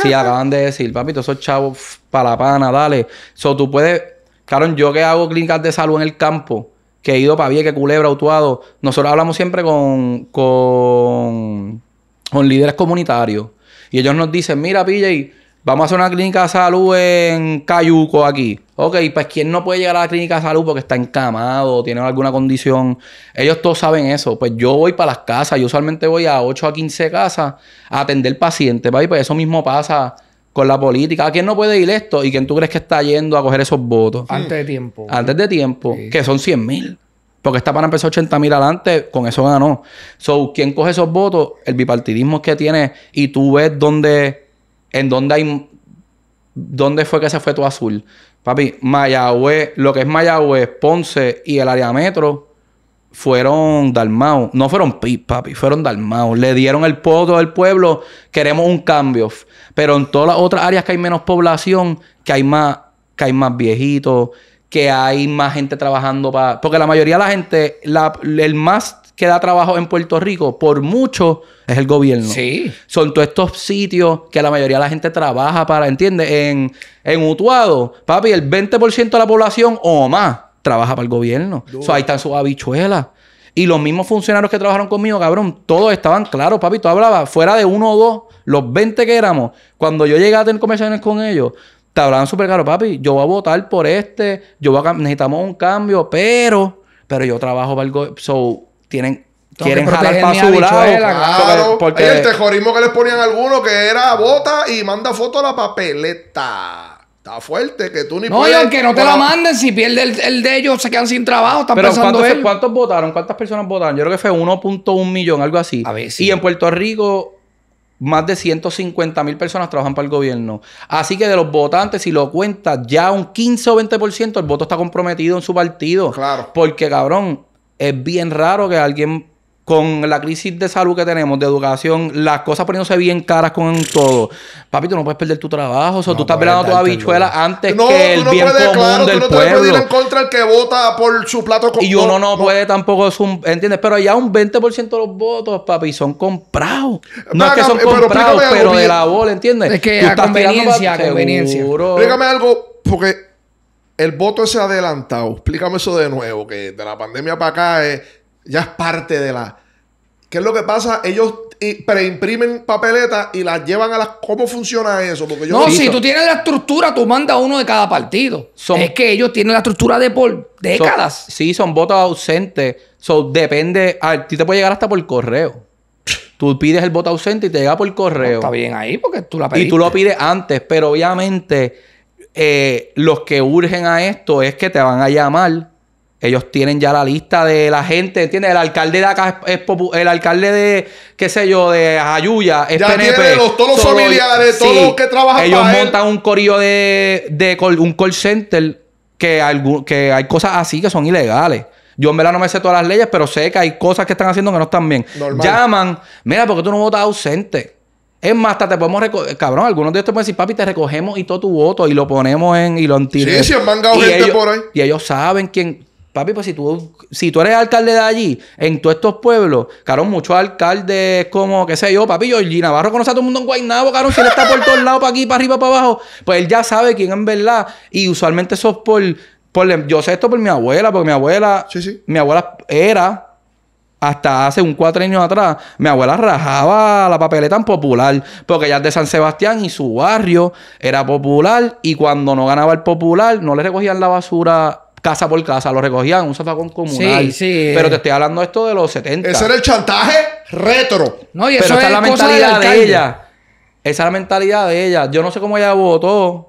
Sí, acaban de decir, papito, esos chavos para la pana, dale. So, tú puedes... Claro, yo que hago clínicas de salud en el campo, que he ido para que Culebra, Utuado, nosotros hablamos siempre con, con, con líderes comunitarios. Y ellos nos dicen, mira, PJ, vamos a hacer una clínica de salud en Cayuco aquí. Ok, pues ¿quién no puede llegar a la clínica de salud porque está encamado, tiene alguna condición. Ellos todos saben eso. Pues yo voy para las casas. Yo usualmente voy a 8 a 15 casas a atender pacientes. ¿vale? Pues eso mismo pasa con la política. ¿A quién no puede ir esto? ¿Y quién tú crees que está yendo a coger esos votos? Antes de tiempo. Antes de tiempo, que son 100 mil. Porque esta para empezar 80 mil adelante, con eso ganó. So, ¿quién coge esos votos? El bipartidismo que tiene. Y tú ves dónde, en dónde hay ¿Dónde fue que se fue tu azul? Papi, Mayagüez, lo que es Mayagüez, Ponce y el área metro fueron dalmao No fueron PIP, papi, fueron dalmao Le dieron el podo al pueblo, queremos un cambio. Pero en todas las otras áreas que hay menos población, que hay más, que hay más viejitos, que hay más gente trabajando para. Porque la mayoría de la gente, el más que da trabajo en Puerto Rico, por mucho, es el gobierno. Sí. Son todos estos sitios que la mayoría de la gente trabaja para, ¿entiendes? En, en Utuado, papi, el 20% de la población o más trabaja para el gobierno. O ahí están sus habichuelas. Y los mismos funcionarios que trabajaron conmigo, cabrón, todos estaban claros, papi. Tú hablabas fuera de uno o dos, los 20 que éramos. Cuando yo llegué a tener conversaciones con ellos, te hablaban súper claro, papi. Yo voy a votar por este, yo voy a necesitamos un cambio, pero, pero yo trabajo para el gobierno tienen quieren jalar para su lado. Claro. Porque, el tejorismo que les ponían algunos que era vota y manda foto a la papeleta. Está fuerte, que tú ni No, puedes, no te la manden, si pierde el, de ellos, se quedan sin trabajo, están pensando ¿cuántos, votaron? ¿Cuántas personas votaron? Yo creo que fue 1.1 millón, algo así. Y en Puerto Rico, más de 150 mil personas trabajan para el gobierno. Así que de los votantes, si lo cuentas, ya un 15 o 20% el voto está comprometido en su partido. Claro. Porque, cabrón, es bien raro que alguien con la crisis de salud que tenemos, de educación, las cosas poniéndose bien caras con todo. Papi, tú no puedes perder tu trabajo. O sea, tú estás velando tu habichuela antes que el no bien puedes, común del tú no pueblo. Puedes ir en contra el que vota por su plato con, Y uno no, puede tampoco, ¿entiendes? Pero ya un 20% de los votos, papi, son comprados. No es que son comprados, pero, de la bola, ¿entiendes? Es que tú estás conveniencia, a conveniencia. Dígame algo, porque el voto ese adelantado, explícame eso de nuevo, que de la pandemia para acá es, ya es parte de la... ¿Qué es lo que pasa? Ellos eh, preimprimen papeletas y las llevan a las... ¿Cómo funciona eso? no, si tú tienes la estructura, tú mandas uno de cada partido. Es que ellos tienen la estructura de por décadas. sí, son votos ausentes. So, depende... A ti te puede llegar hasta por correo. Tú pides el voto ausente y te llega por correo. está bien ahí porque tú la pediste. Y tú lo pides antes, pero obviamente eh, los que urgen a esto es que te van a llamar. Ellos tienen ya la lista de la gente, ¿entiendes? El alcalde de acá es, el alcalde de, qué sé yo, de Ayuya, es ya Tiene todos los familiares, todos los que trabajan Ellos montan un corillo de, de un call center que, que hay cosas así que son ilegales. Yo en verdad no me sé todas las leyes, pero sé que hay cosas que están haciendo que no están bien. Llaman, mira, porque tú no votas ausente? Es más, hasta te podemos recoger, cabrón, algunos de estos pueden decir, papi, te recogemos y todo tu voto y lo ponemos en, y lo Sí, sí, han mangado gente por ahí. Y ellos saben quién, papi, pues si tú, si tú eres alcalde de allí, en todos estos pueblos, cabrón, muchos alcaldes como, qué sé yo, papi, Y Navarro conoce a todo el mundo en Guaynabo, cabrón, si él está por todos lados, para aquí, para arriba, para abajo, pues él ya sabe quién es verdad. Y usualmente eso es por, por, yo sé esto por mi abuela, porque mi abuela, sí, sí. mi abuela era hasta hace un cuatro años atrás, mi abuela rajaba la papeleta en popular, porque ella es de San Sebastián y su barrio era popular, y cuando no ganaba el popular, no le recogían la basura casa por casa, lo recogían, un zafacón común. Sí, sí. Pero te estoy hablando esto de los 70. Ese era el chantaje retro. No, y esa es la mentalidad de ella. Esa es la mentalidad de ella. Yo no sé cómo ella votó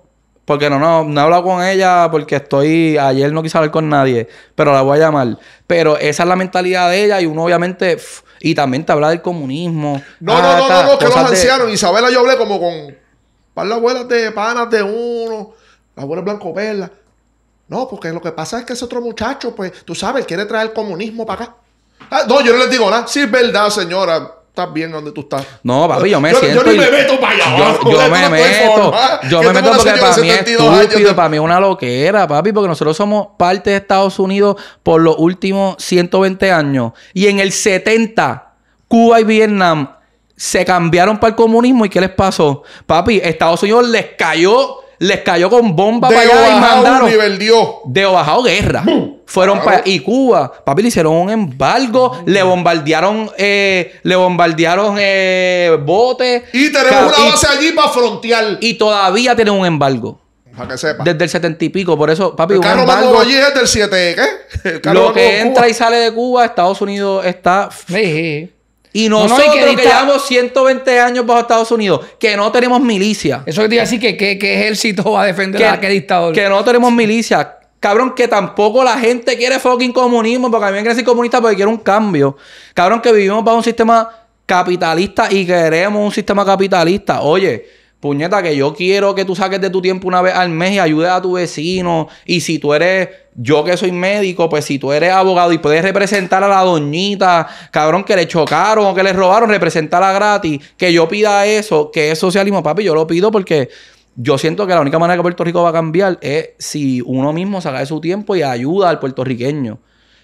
porque no, no, no he hablado con ella porque estoy. Ayer no quise hablar con nadie, pero la voy a llamar. Pero esa es la mentalidad de ella y uno, obviamente. y también te habla del comunismo. No, no, ah, no, no, no, que los ancianos. Isabela, yo hablé como con. Para la abuelas de panas de uno, la abuela Blanco Perla. No, porque lo que pasa es que ese otro muchacho, pues, tú sabes, quiere traer el comunismo para acá. Ah, no, yo no les digo nada. Sí, es verdad, señora estás bien donde tú estás. No, papi, yo me siento. Yo ni me meto para allá Yo, me meto. Yo me este meto porque para mí es estúpido, para mí es una loquera, papi, porque nosotros somos parte de Estados Unidos por los últimos 120 años. Y en el 70, Cuba y Vietnam se cambiaron para el comunismo. ¿Y qué les pasó? Papi, Estados Unidos les cayó les cayó con bomba de para allá y mandaron. Nivel Dios. De bajado guerra. Fueron para y Cuba. Papi le hicieron un embargo, le bombardearon, eh, le bombardearon eh, botes. Y tenemos una base allí para frontear. Y todavía tienen un embargo. Para que sepa. Desde el setenta y pico, por eso, papi. El carro embargo, allí es del 7, ¿qué? lo que entra y sale de Cuba, Estados Unidos está. Sí. Y nosotros que, llevamos 120 años bajo Estados Unidos, que no tenemos milicia. Eso que te iba a decir, que, qué ejército va a defender a qué dictador. Que no tenemos milicia. Cabrón, que tampoco la gente quiere fucking comunismo, porque a mí me comunista porque quiero un cambio. Cabrón, que vivimos bajo un sistema capitalista y queremos un sistema capitalista. Oye, puñeta, que yo quiero que tú saques de tu tiempo una vez al mes y ayudes a tu vecino. Y si tú eres, yo que soy médico, pues si tú eres abogado y puedes representar a la doñita, cabrón, que le chocaron o que le robaron, representarla gratis, que yo pida eso, que es socialismo, papi, yo lo pido porque yo siento que la única manera que Puerto Rico va a cambiar es si uno mismo saca de su tiempo y ayuda al puertorriqueño.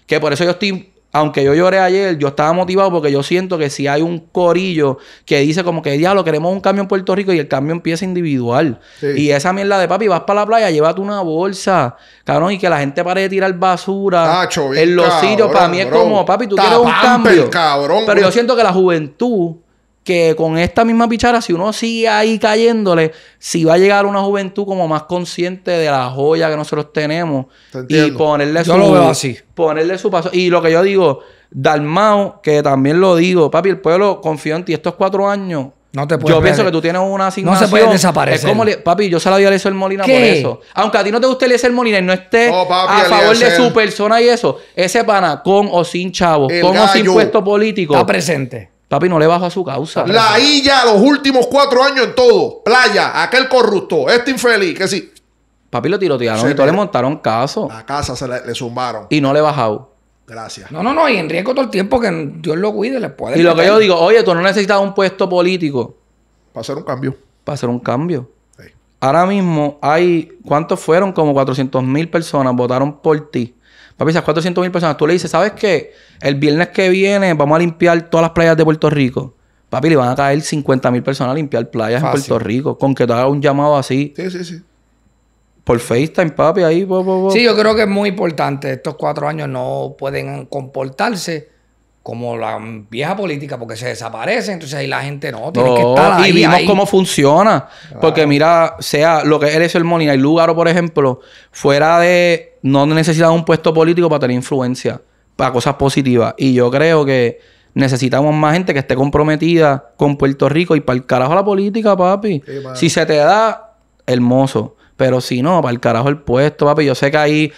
Que por eso yo estoy aunque yo lloré ayer, yo estaba motivado porque yo siento que si hay un corillo que dice como que, diablo, queremos un cambio en Puerto Rico y el cambio empieza individual. Y esa mierda de papi, vas para la playa, llévate una bolsa, cabrón, y que la gente pare de tirar basura en los sitios. Para mí es como, papi, tú quieres un cambio. Pero yo siento que la juventud que con esta misma pichara, si uno sigue ahí cayéndole, si va a llegar una juventud como más consciente de la joya que nosotros tenemos y ponerle su, yo lo veo así. ponerle su paso. Y lo que yo digo, Dalmao, que también lo digo, papi, el pueblo confió en ti estos cuatro años. No te puedes yo pienso que tú tienes una asignación. No se puede desaparecer. papi, yo se la doy a Eliezer Molina por eso. Aunque a ti no te guste Eliezer Molina y no esté a favor de su persona y eso, ese pana, con o sin chavo, con o sin puesto político. Está presente Papi, no le bajó a su causa. La ya los últimos cuatro años en todo. Playa, aquel corrupto, este infeliz, que sí. Papi lo tirotearon y todo le montaron caso. A casa se le, sumaron. zumbaron. Y no le he bajado. Gracias. No, no, no, y en riesgo todo el tiempo que Dios lo cuide, le puede. Y lo que yo digo, oye, tú no necesitas un puesto político. Para hacer un cambio. Para hacer un cambio. Ahora mismo hay, ¿cuántos fueron? Como 400 mil personas votaron por ti Papi, esas 400 mil personas, tú le dices, ¿sabes qué? El viernes que viene vamos a limpiar todas las playas de Puerto Rico. Papi, le van a caer 50 mil personas a limpiar playas en Puerto Rico. Con que te haga un llamado así. Sí, sí, sí. Por FaceTime, papi, ahí. Sí, yo creo que es muy importante. Estos cuatro años no pueden comportarse como la vieja política, porque se desaparece, entonces ahí la gente no, tiene que estar ahí. Y vimos cómo funciona. Porque mira, sea lo que eres es el Molina y Lugaro, por ejemplo, fuera de. No necesitaba un puesto político para tener influencia, para cosas positivas. Y yo creo que necesitamos más gente que esté comprometida con Puerto Rico y para el carajo la política, papi. si se te da, hermoso. Pero si no, para el carajo el puesto, papi. Yo sé que ahí,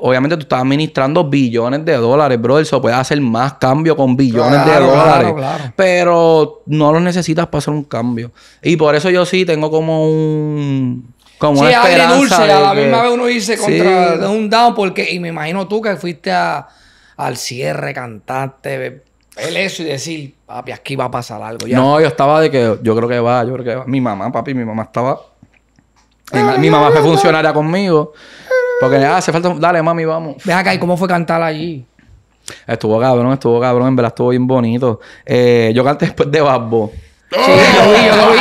obviamente tú estás administrando billones de dólares, bro. Eso puede hacer más cambio con billones de dólares. Pero no los necesitas para hacer un cambio. Y por eso yo sí tengo como un. Como esperanza dulce, de a la misma vez uno dice contra un down, porque. Y me imagino tú que fuiste al cierre, cantaste, el eso y decir, papi, aquí va a pasar algo. Ya. No, yo estaba de que yo creo que va, yo creo que va. Mi mamá, papi, mi mamá estaba mi, mamá fue funcionaria conmigo. Porque le hace falta. Dale, mami, vamos. Ve acá, ¿y cómo fue cantar allí? Estuvo cabrón, estuvo cabrón, en verdad estuvo bien bonito. Eh, yo canté después de Babbo. Sí, yo lo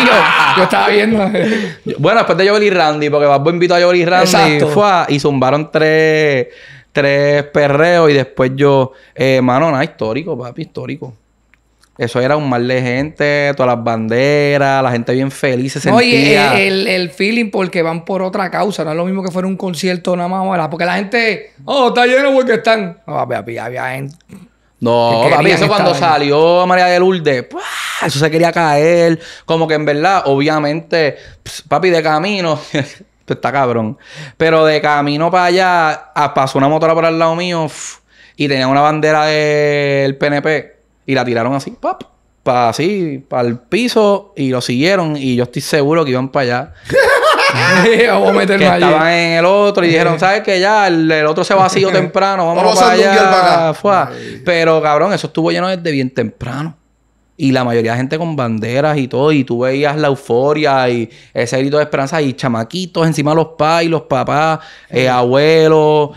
Yo, estaba viendo. bueno, después de Joel y Randy, porque Babbo invitó a Joel y Randy. y zumbaron tres, tres perreos y después yo. Eh, mano, nada, histórico, papi, histórico. Eso era un mar de gente, todas las banderas, la gente bien feliz, se sentía... Oye, el, feeling porque van por otra causa, no es lo mismo que fuera un concierto nada más, porque la gente, oh, está lleno porque están... No, papi, había gente... No, papi, eso cuando salió María de Lourdes, eso se quería caer, como que en verdad, obviamente, papi, de camino... está cabrón. Pero de camino para allá, pasó una motora por al lado mío y tenía una bandera del PNP y la tiraron así, para así, para el piso y lo siguieron y yo estoy seguro que iban para allá. que Estaban en el otro y dijeron, ¿sabes que Ya, el, otro se vació temprano, vamos, para allá. Pero cabrón, eso estuvo lleno desde bien temprano. Y la mayoría de gente con banderas y todo. Y tú veías la euforia y ese grito de esperanza. Y chamaquitos encima de los pais, los papás, eh, abuelos,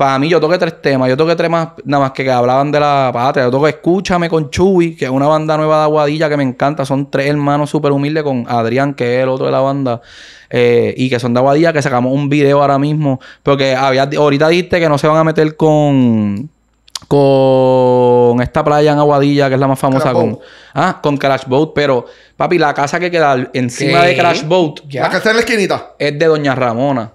para mí, yo toqué tres temas. Yo toqué tres más, nada más que, que hablaban de la patria. Yo toqué Escúchame con Chuy, que es una banda nueva de Aguadilla que me encanta. Son tres hermanos súper humildes con Adrián, que es el otro de la banda. Eh, y que son de Aguadilla, que sacamos un video ahora mismo. Porque había, ahorita dijiste que no se van a meter con con esta playa en Aguadilla, que es la más famosa, con, ah, con Crash Boat. Pero, papi, la casa que queda encima de Crash Boat. ¿ya? que está en la esquinita. Es de Doña Ramona.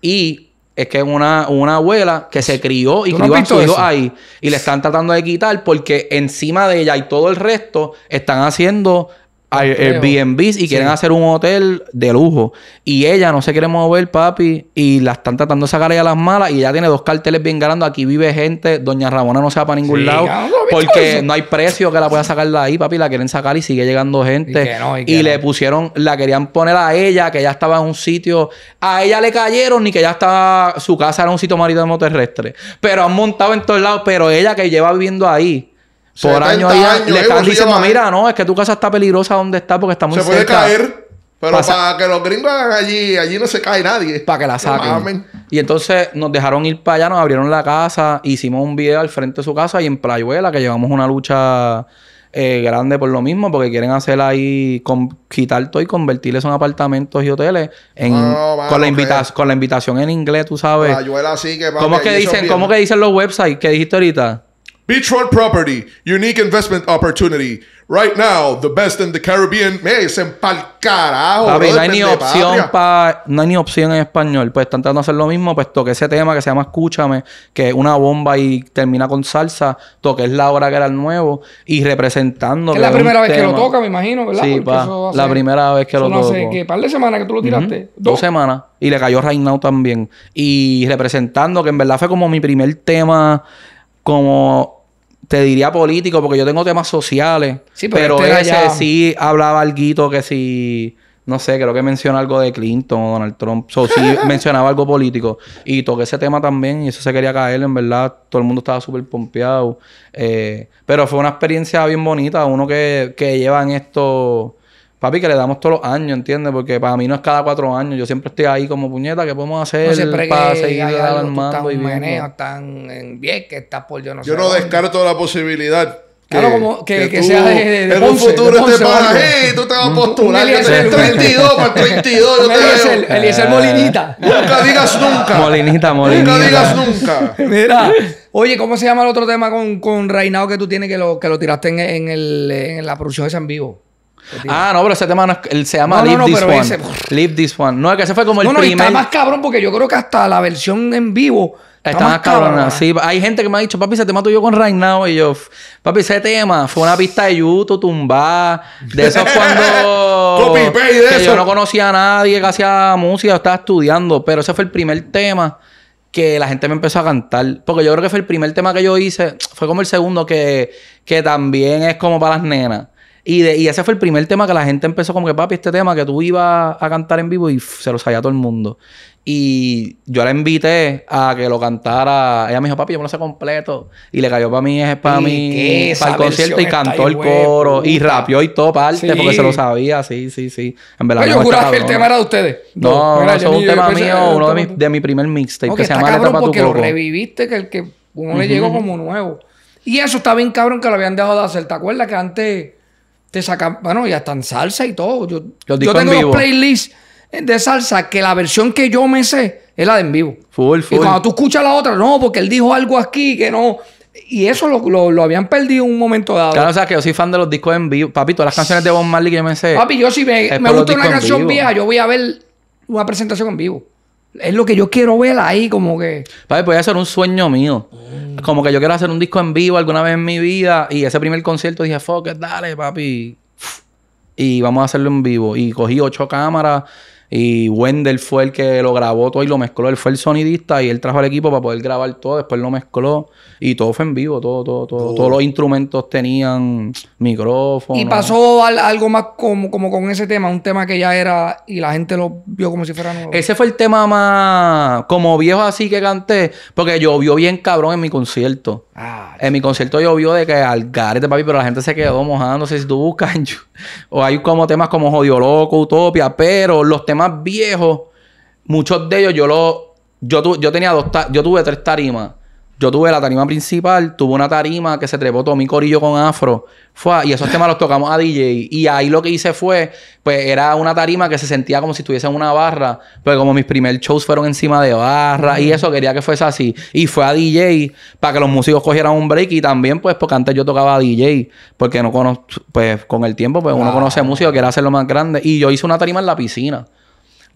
Y es que una, una abuela que se crió y crió a ahí y le están tratando de quitar porque encima de ella y todo el resto están haciendo Airbnb eh, y quieren hacer un hotel de lujo. Y ella no se quiere mover, papi, y la están tratando de sacar a las malas y ya tiene dos carteles bien ganando. Aquí vive gente, doña Ramona no se va para ningún lado porque no hay precio que la pueda sacar de ahí, papi, la quieren sacar y sigue llegando gente. Y, le pusieron, la querían poner a ella, que ya estaba en un sitio, a ella le cayeron ni que ya estaba, su casa era un sitio de terrestre. Pero han montado en todos lados, pero ella que lleva viviendo ahí por año y le eh, están diciendo, mira, no, es que tu casa está peligrosa donde está porque está muy cerca. Se puede caer, pero para que los gringos allí, allí no se cae nadie. Para que la saquen. y entonces nos dejaron ir para allá, nos abrieron la casa, hicimos un video al frente de su casa y en Playuela, que llevamos una lucha eh, grande por lo mismo, porque quieren hacer ahí, con, quitar todo y convertirles en apartamentos y hoteles. con, la invitación en inglés, tú sabes. Playuela sí que... ¿Cómo, que dicen, ¿Cómo que dicen los websites ¿Qué dijiste ahorita? Beachfront Property, unique investment opportunity. Right now, the best in the Caribbean. Me dicen pa'l carajo. no hay ni opción pa, no hay ni opción en español. Pues están tratando de hacer lo mismo, pues toqué ese tema que se llama Escúchame, que es una bomba y termina con salsa. Toqué es la hora que era el nuevo y representando. Es la primera vez que lo toca, me imagino, ¿verdad? Sí, pa, la primera vez que lo toca. Hace que par de semanas que tú lo tiraste. Dos. semanas. Y le cayó Right Now también. Y representando, que en verdad fue como mi primer tema como te diría político, porque yo tengo temas sociales. Sí, pero, pero este ese sí hablaba algo que si, no sé, creo que menciona algo de Clinton o Donald Trump. O sí mencionaba algo político. Y toqué ese tema también y eso se quería caer, en verdad. Todo el mundo estaba súper pompeado. Eh, pero fue una experiencia bien bonita. Uno que, que lleva en esto papi, que le damos todos los años, ¿entiendes? Porque para mí no es cada cuatro años. Yo siempre estoy ahí como puñeta, ¿qué podemos hacer para seguir y meneo Están en que estás por yo no Yo no descarto la posibilidad. Que, claro, como que, sea de, un futuro este para hey, tú te vas a postular. el 32 el 32. Molinita. Nunca digas nunca. Molinita, Molinita. Nunca digas nunca. Mira. Oye, ¿cómo se llama el otro tema con, con Reinao que tú tienes que lo, que lo tiraste en, en, el, en la producción de San Vivo? Pues ah, no, pero ese tema no se llama Live This One. This One. No, ese fue como el primer. No, está más cabrón porque yo creo que hasta la versión en vivo. Está, más cabrón. sí, hay gente que me ha dicho, papi, ese tema tuyo con Right Now. Y yo, papi, ese tema fue una pista de YouTube, tumba. De esos cuando. Yo no conocía a nadie que hacía música, estaba estudiando. Pero ese fue el primer tema que la gente me empezó a cantar. Porque yo creo que fue el primer tema que yo hice. Fue como el segundo que también es como para las nenas. Y, ese fue el primer tema que la gente empezó como que, papi, este tema que tú ibas a cantar en vivo y se lo sabía todo el mundo. Y yo la invité a que lo cantara. Ella me dijo, papi, yo me lo sé completo. Y le cayó para mí, es para mí, para el concierto y cantó el coro. Y rapeó y todo parte porque se lo sabía. Sí, sí, sí. En verdad, Pero yo juraba que el tema era de ustedes. No, eso es un tema mío, uno de mi, de mi primer mixtape que se llama La porque lo reviviste, que el que uno le llegó como nuevo. Y eso está bien cabrón que lo habían dejado de hacer. ¿Te acuerdas que antes te sacan, bueno, ya están salsa y todo. Yo, yo tengo los playlists de salsa que la versión que yo me sé es la de en vivo. Y cuando tú escuchas la otra, no, porque él dijo algo aquí que no. Y eso lo, lo, lo habían perdido un momento dado. Claro, sabes que yo soy fan de los discos en vivo. Papi, todas las canciones de Bob Marley que yo me sé. Papi, yo si me, me gusta una canción vieja, yo voy a ver una presentación en vivo. Es lo que yo quiero ver ahí, como que. Papi, podía ser un sueño mío. Como que yo quiero hacer un disco en vivo alguna vez en mi vida. Y ese primer concierto dije, fuck, it, dale, papi. Y vamos a hacerlo en vivo. Y cogí ocho cámaras y Wendell fue el que lo grabó todo y lo mezcló. Él fue el sonidista y él trajo al equipo para poder grabar todo. Después lo mezcló y todo fue en vivo. Todo, todo, todo. Todos los instrumentos tenían micrófono. Y pasó algo más como, como con ese tema, un tema que ya era y la gente lo vio como si fuera nuevo. Ese fue el tema más como viejo así que canté, porque llovió bien cabrón en mi concierto. Ah, en mi concierto llovió de que al garete, papi, pero la gente se quedó mojándose. Si tú buscas, o hay como temas como Jodió Loco, Utopia, pero los temas más viejos, muchos de ellos yo lo. Yo, yo tenía dos yo tuve tres tarimas. Yo tuve la tarima principal, tuve una tarima que se trepó todo mi corillo con afro. Fue, y esos temas los tocamos a DJ. Y ahí lo que hice fue, pues era una tarima que se sentía como si estuviese en una barra. pues como mis primeros shows fueron encima de barra y eso, quería que fuese así. Y fue a DJ para que los músicos cogieran un break. Y también, pues, porque antes yo tocaba a DJ. Porque no conozco, pues, con el tiempo, pues uno conoce músicos, quiere hacerlo más grande. Y yo hice una tarima en la piscina.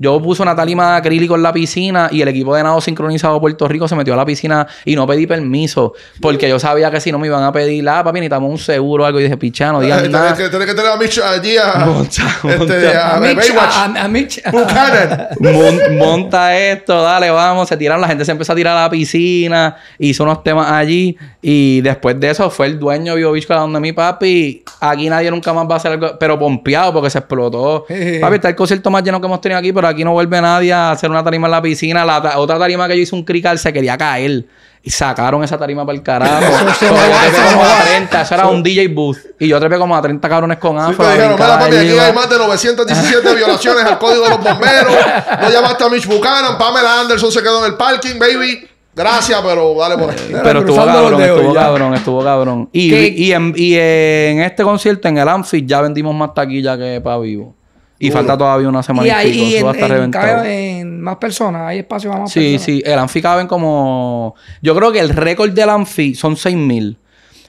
Yo puse una talima de acrílico en la piscina y el equipo de nado sincronizado de Puerto Rico se metió a la piscina y no pedí permiso porque yo sabía que si no me iban a pedir, ah, papi, necesitamos un seguro o algo. Y dije, pichano, dígame. Eh, nada. Tienes que tener a Mitch allí a... Monta, monta esto, dale, vamos. Se tiraron, la gente se empezó a tirar a la piscina, hizo unos temas allí y después de eso fue el dueño vio bicho a donde mi papi, aquí nadie nunca más va a hacer algo, pero pompeado porque se explotó. papi, está el concierto más lleno que hemos tenido aquí, pero aquí no vuelve nadie a hacer una tarima en la piscina. La otra tarima que yo hice un crical se quería caer. Y sacaron esa tarima para el carajo. eso, como era un DJ booth. Y yo trepé como a 30 cabrones con afro. Sí, dijeron, mira papi, aquí hay más de 917 violaciones al código de los bomberos. No llamaste a Mitch Buchanan. Pamela Anderson se quedó en el parking, baby. Gracias, pero dale por aquí. Pero, estuvo, cabrón, estuvo cabrón, estuvo cabrón, Y, en, este concierto, en el Anfield, ya vendimos más taquilla que para vivo. Y falta todavía una semana. Y ahí y en, en más personas, hay espacio para más sí, Sí, sí, el Anfi caben como... Yo creo que el récord del Anfi son 6.000.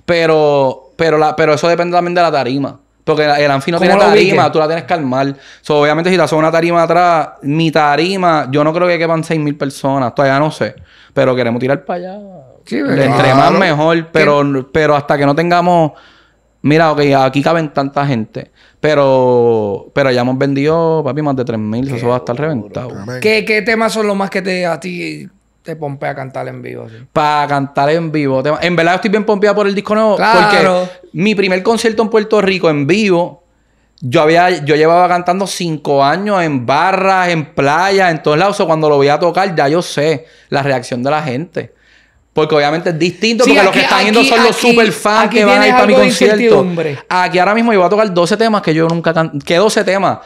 Pero, pero, pero eso depende también de la tarima. Porque el anfi no tiene tarima, tú la tienes que armar. obviamente, si te haces una tarima atrás, mi tarima, yo no creo que quepan 6.000 personas, todavía no sé. Pero queremos tirar para allá. Sí, Entre más mejor, pero, pero hasta que no tengamos mira, ok, aquí caben tanta gente, pero, pero ya hemos vendido, papi, más de 3.000, eso va a estar reventado. ¿Qué, temas son los más que te, a ti te pompea cantar en vivo? Para cantar en vivo. En verdad estoy bien pompeado por el disco nuevo, claro. porque mi primer concierto en Puerto Rico en vivo, yo había, yo llevaba cantando cinco años en barras, en playas, en todos lados. O sea, cuando lo voy a tocar, ya yo sé la reacción de la gente. Porque obviamente es distinto, porque los que están yendo son los superfans super que van a ir para mi concierto. Aquí ahora mismo yo voy a tocar 12 temas que yo nunca que ¿Qué 12 temas?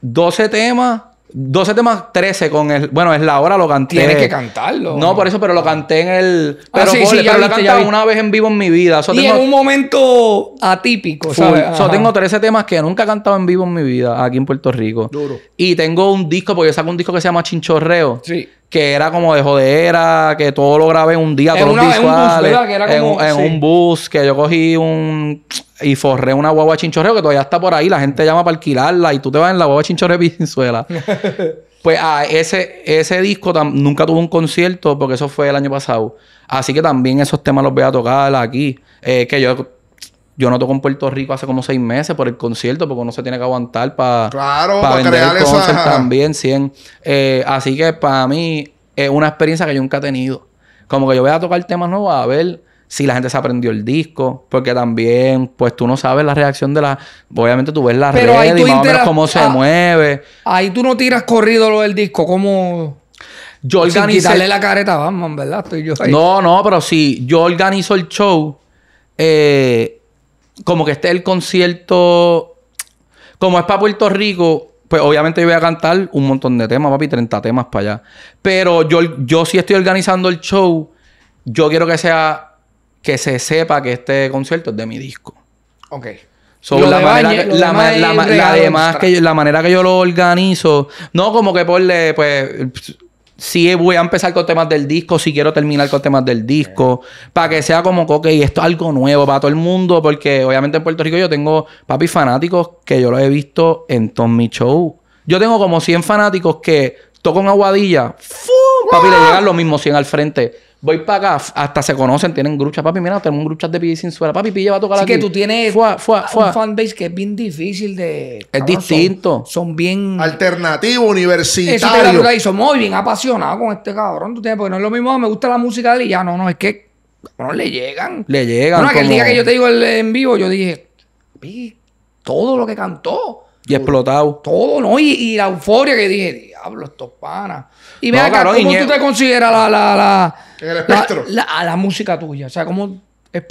12 temas 12 temas, 13 con el. Bueno, es la hora, lo canté. Tienes que cantarlo. No, por eso, pero lo canté en el. Ah, pero, lo he cantado una vez en vivo en mi vida. y tengo, en un momento atípico, ¿sabes? Yo tengo 13 temas que nunca he cantado en vivo en mi vida aquí en Puerto Rico. Duro. Y tengo un disco, porque yo saco un disco que se llama Chinchorreo. Sí. Que era como de jodera, que todo lo grabé en un día, en todos los visuales. En un en, un bus, que yo cogí un y forré una guagua chinchorreo que todavía está por ahí, la gente llama para alquilarla y tú te vas en la guagua chinchorreo de Pinzuela. pues a ah, ese, ese disco nunca tuvo un concierto porque eso fue el año pasado. Así que también esos temas los voy a tocar aquí. Eh, que yo, yo no toco en Puerto Rico hace como seis meses por el concierto porque uno se tiene que aguantar para claro, crear el concierto también, 100. Eh, así que para mí es una experiencia que yo nunca he tenido. Como que yo voy a tocar temas nuevos a ver si la gente se aprendió el disco, porque también, pues tú no sabes la reacción de la. Obviamente tú ves la red y más o cómo se ah, mueve. Ahí tú no tiras corrido lo del disco, como. Yo organizo. quitarle la careta a Batman, ¿verdad? No, no, pero si yo organizo el show. Eh, como que esté el concierto. Como es para Puerto Rico, pues obviamente yo voy a cantar un montón de temas, papi, 30 temas para allá. Pero yo, yo sí si estoy organizando el show. Yo quiero que sea que se sepa que este concierto es de mi disco. Ok. So, la, manera, que, la, yo, la manera que yo lo organizo, no como que ponle, pues, si voy a empezar con temas del disco, si quiero terminar con temas del disco, para que sea como que, ok, esto es algo nuevo para todo el mundo, porque obviamente en Puerto Rico yo tengo papi fanáticos que yo lo he visto en Tommy Show. Yo tengo como 100 fanáticos que tocan aguadilla, ¡fum! papi, le llegan los mismos 100 al frente Voy para acá, hasta se conocen, tienen gruchas. Papi, mira, tenemos un gruchas de Pille sin suela. Papi, pilla va a tocar Así que tú tienes fuá, un fanbase que es bien difícil de... Es distinto. Son, bien... Alternativo, universitario. Eso te Muy bien apasionados con este cabrón. Tú tienes, porque no es lo mismo, me gusta la música de él y ya. No, no, es que... no le llegan. Le llegan. Bueno, que el día que yo te digo en vivo, yo dije... Todo lo que cantó y explotado. Todo, ¿no? Y, la euforia que dije, diablo, estos panas. Y vea no, tú te consideras la, la, la, el espectro? La, música tuya? O sea, como... es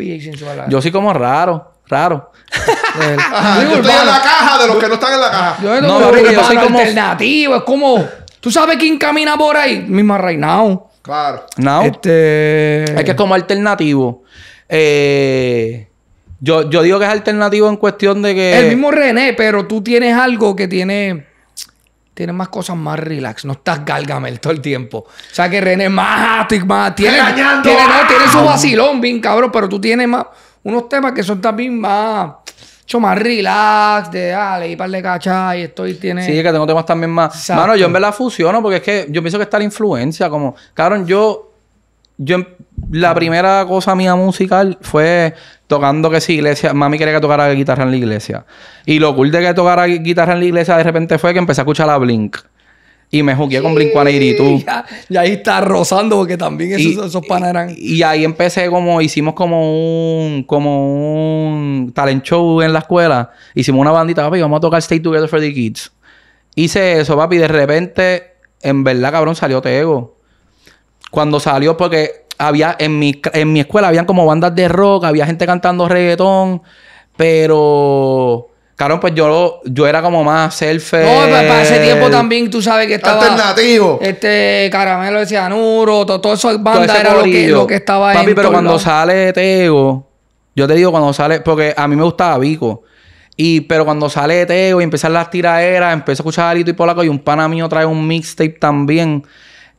Yo soy como raro. Raro. yo estoy en la caja de los que no están en la caja. Yo, no, soy como... alternativo. Es como... ¿Tú sabes quién camina por ahí? Misma Reinao. Claro. No. Este... Es que es como alternativo. Eh... Yo, yo digo que es alternativo en cuestión de que. El mismo René, pero tú tienes algo que tiene. tiene más cosas más relax. No estás Gargamel todo el tiempo. O sea que René es más más. Tiene, tiene, tiene su vacilón, bien cabrón, pero tú tienes más. Unos temas que son también más hecho más relax, de ah, leí par de cachas y estoy tiene. Sí, que tengo temas también más. Mano, yo en verdad fusiono porque es que yo pienso que está la influencia. Como, cabrón, yo, yo em, la primera cosa mía musical fue tocando que sí, iglesia. Mami quería que tocara guitarra en la iglesia. Y lo cool de que tocara guitarra en la iglesia de repente fue que empecé a escuchar la Blink. Y me jugué con Blink 182. Ya, y ahí está rozando porque también esos, panas eran... Y, ahí empecé como... Hicimos como un... Como un talent show en la escuela. Hicimos una bandita. Papi, vamos a tocar Stay Together for the Kids. Hice eso, papi. De repente... En verdad, cabrón, salió Tego. Cuando salió porque había en mi, en mi escuela habían como bandas de rock, había gente cantando reggaetón, pero... Claro, pues yo, yo era como más self. No, para ese tiempo también tú sabes que estaba. Alternativo. Este caramelo decía nuro todo, todo bandas banda era lo que, lo que, estaba Papi, pero cuando sale Tego, yo te digo cuando sale, porque a mí me gustaba Vico. Y, pero cuando sale Tego y empiezan las tiraderas, empiezo a escuchar a Alito y Polaco y un pana mío trae un mixtape también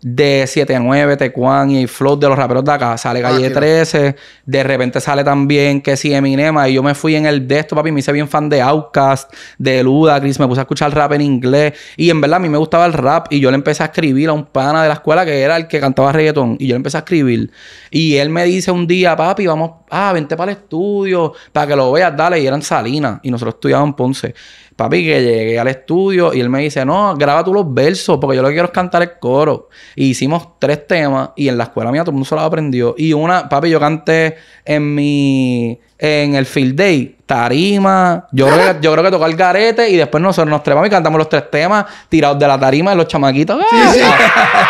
de 79, Tecuan y Flow de los raperos de acá. Sale ah, Calle 13. De repente sale también que si Eminema. Y yo me fui en el de esto, papi. Me hice bien fan de Outcast, de Luda, Chris... Me puse a escuchar rap en inglés. Y en verdad a mí me gustaba el rap. Y yo le empecé a escribir a un pana de la escuela que era el que cantaba reggaetón. Y yo le empecé a escribir. Y él me dice un día, papi, vamos ah, vente para el estudio, para que lo veas, dale. Y eran Salinas y nosotros estudiábamos en Ponce. Papi, que llegué al estudio y él me dice, no, graba tú los versos, porque yo lo que quiero es cantar el coro. Y hicimos tres temas y en la escuela mía todo el mundo se aprendió. Y una, papi, yo canté en mi en el field day, tarima. Yo creo que, yo creo que garete y después nosotros nos trepamos y cantamos los tres temas tirados de la tarima de los chamaquitos. Sí, ¡ah! sí.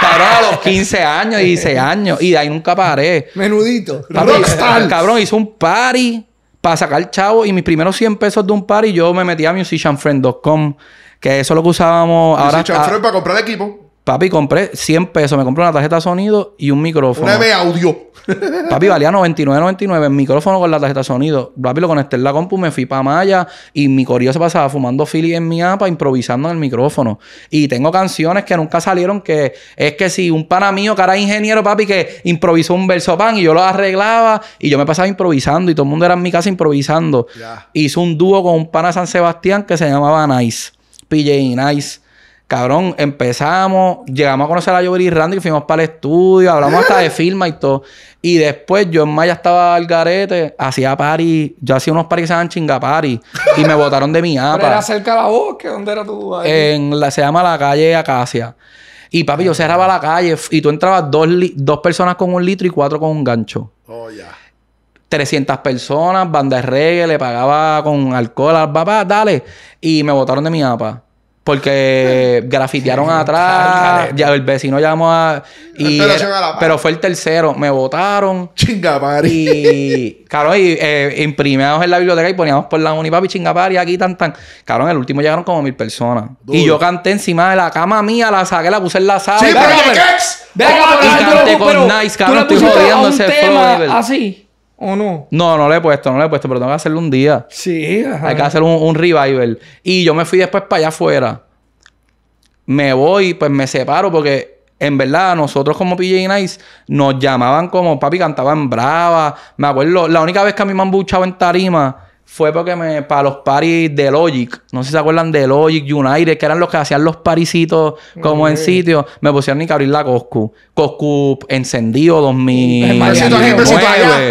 Cabrón, los 15 años, 16 años. Y de ahí nunca paré. Menudito. Papi, Cabrón, hizo un party para sacar chavo y mis primeros 100 pesos de un party yo me metí a musicianfriend.com. Que eso es lo que usábamos ahora. Musicianfriend para comprar equipo. Papi, compré 100 pesos, me compré una tarjeta de sonido y un micrófono. Una audio. Papi, valía 99.99 el micrófono con la tarjeta de sonido. Papi, lo conecté en la compu, me fui para Maya y mi corillo se pasaba fumando Philly en mi APA, improvisando en el micrófono. Y tengo canciones que nunca salieron que es que si un pana mío, cara ingeniero, papi, que improvisó un verso pan y yo lo arreglaba y yo me pasaba improvisando y todo el mundo era en mi casa improvisando. hizo Hice un dúo con un pana San Sebastián que se llamaba Nice, PJ Nice Cabrón, empezamos, llegamos a conocer a Joel y Randy, fuimos para el estudio, hablamos hasta de firma y todo. Y después yo en Maya estaba al garete, hacía party, yo hacía unos paris que se chingapari y me botaron de mi apa. Pero era cerca de la bosque, ¿dónde era tú? Ahí? En la, se llama la calle Acacia. Y papi, yo cerraba la calle y tú entrabas dos, dos personas con un litro y cuatro con un gancho. Oh, ya. 300 personas, banda de reggae, le pagaba con alcohol al papá, dale. Y me botaron de mi apa porque grafitearon atrás, ya el vecino llamó a... pero, fue el tercero, me votaron. Chingapari. Y, claro, y eh, imprimíamos en la biblioteca y poníamos por la unipapi, chingapari, aquí, tan, tan. Claro, en el último llegaron como mil personas. Y yo canté encima de la cama mía, la saqué, la puse en la sala. Sí, pero, y canté con Nice, cabrón, estoy jodiendo ese así? ¿O no? No, no le he puesto, no le he puesto, pero tengo que hacerlo un día. Sí, Hay que hacer un, un revival. Y yo me fui después para allá afuera. Me voy, pues me separo porque en verdad, nosotros como PJ Nice nos llamaban como papi, cantaban brava. Me acuerdo, la única vez que a mí me han buchado en tarima fue porque me, para los paris de Logic, no sé si se acuerdan de Logic United, que eran los que hacían los parisitos como en sitio, me pusieron ni que abrir la Coscu. Coscu encendido 2000.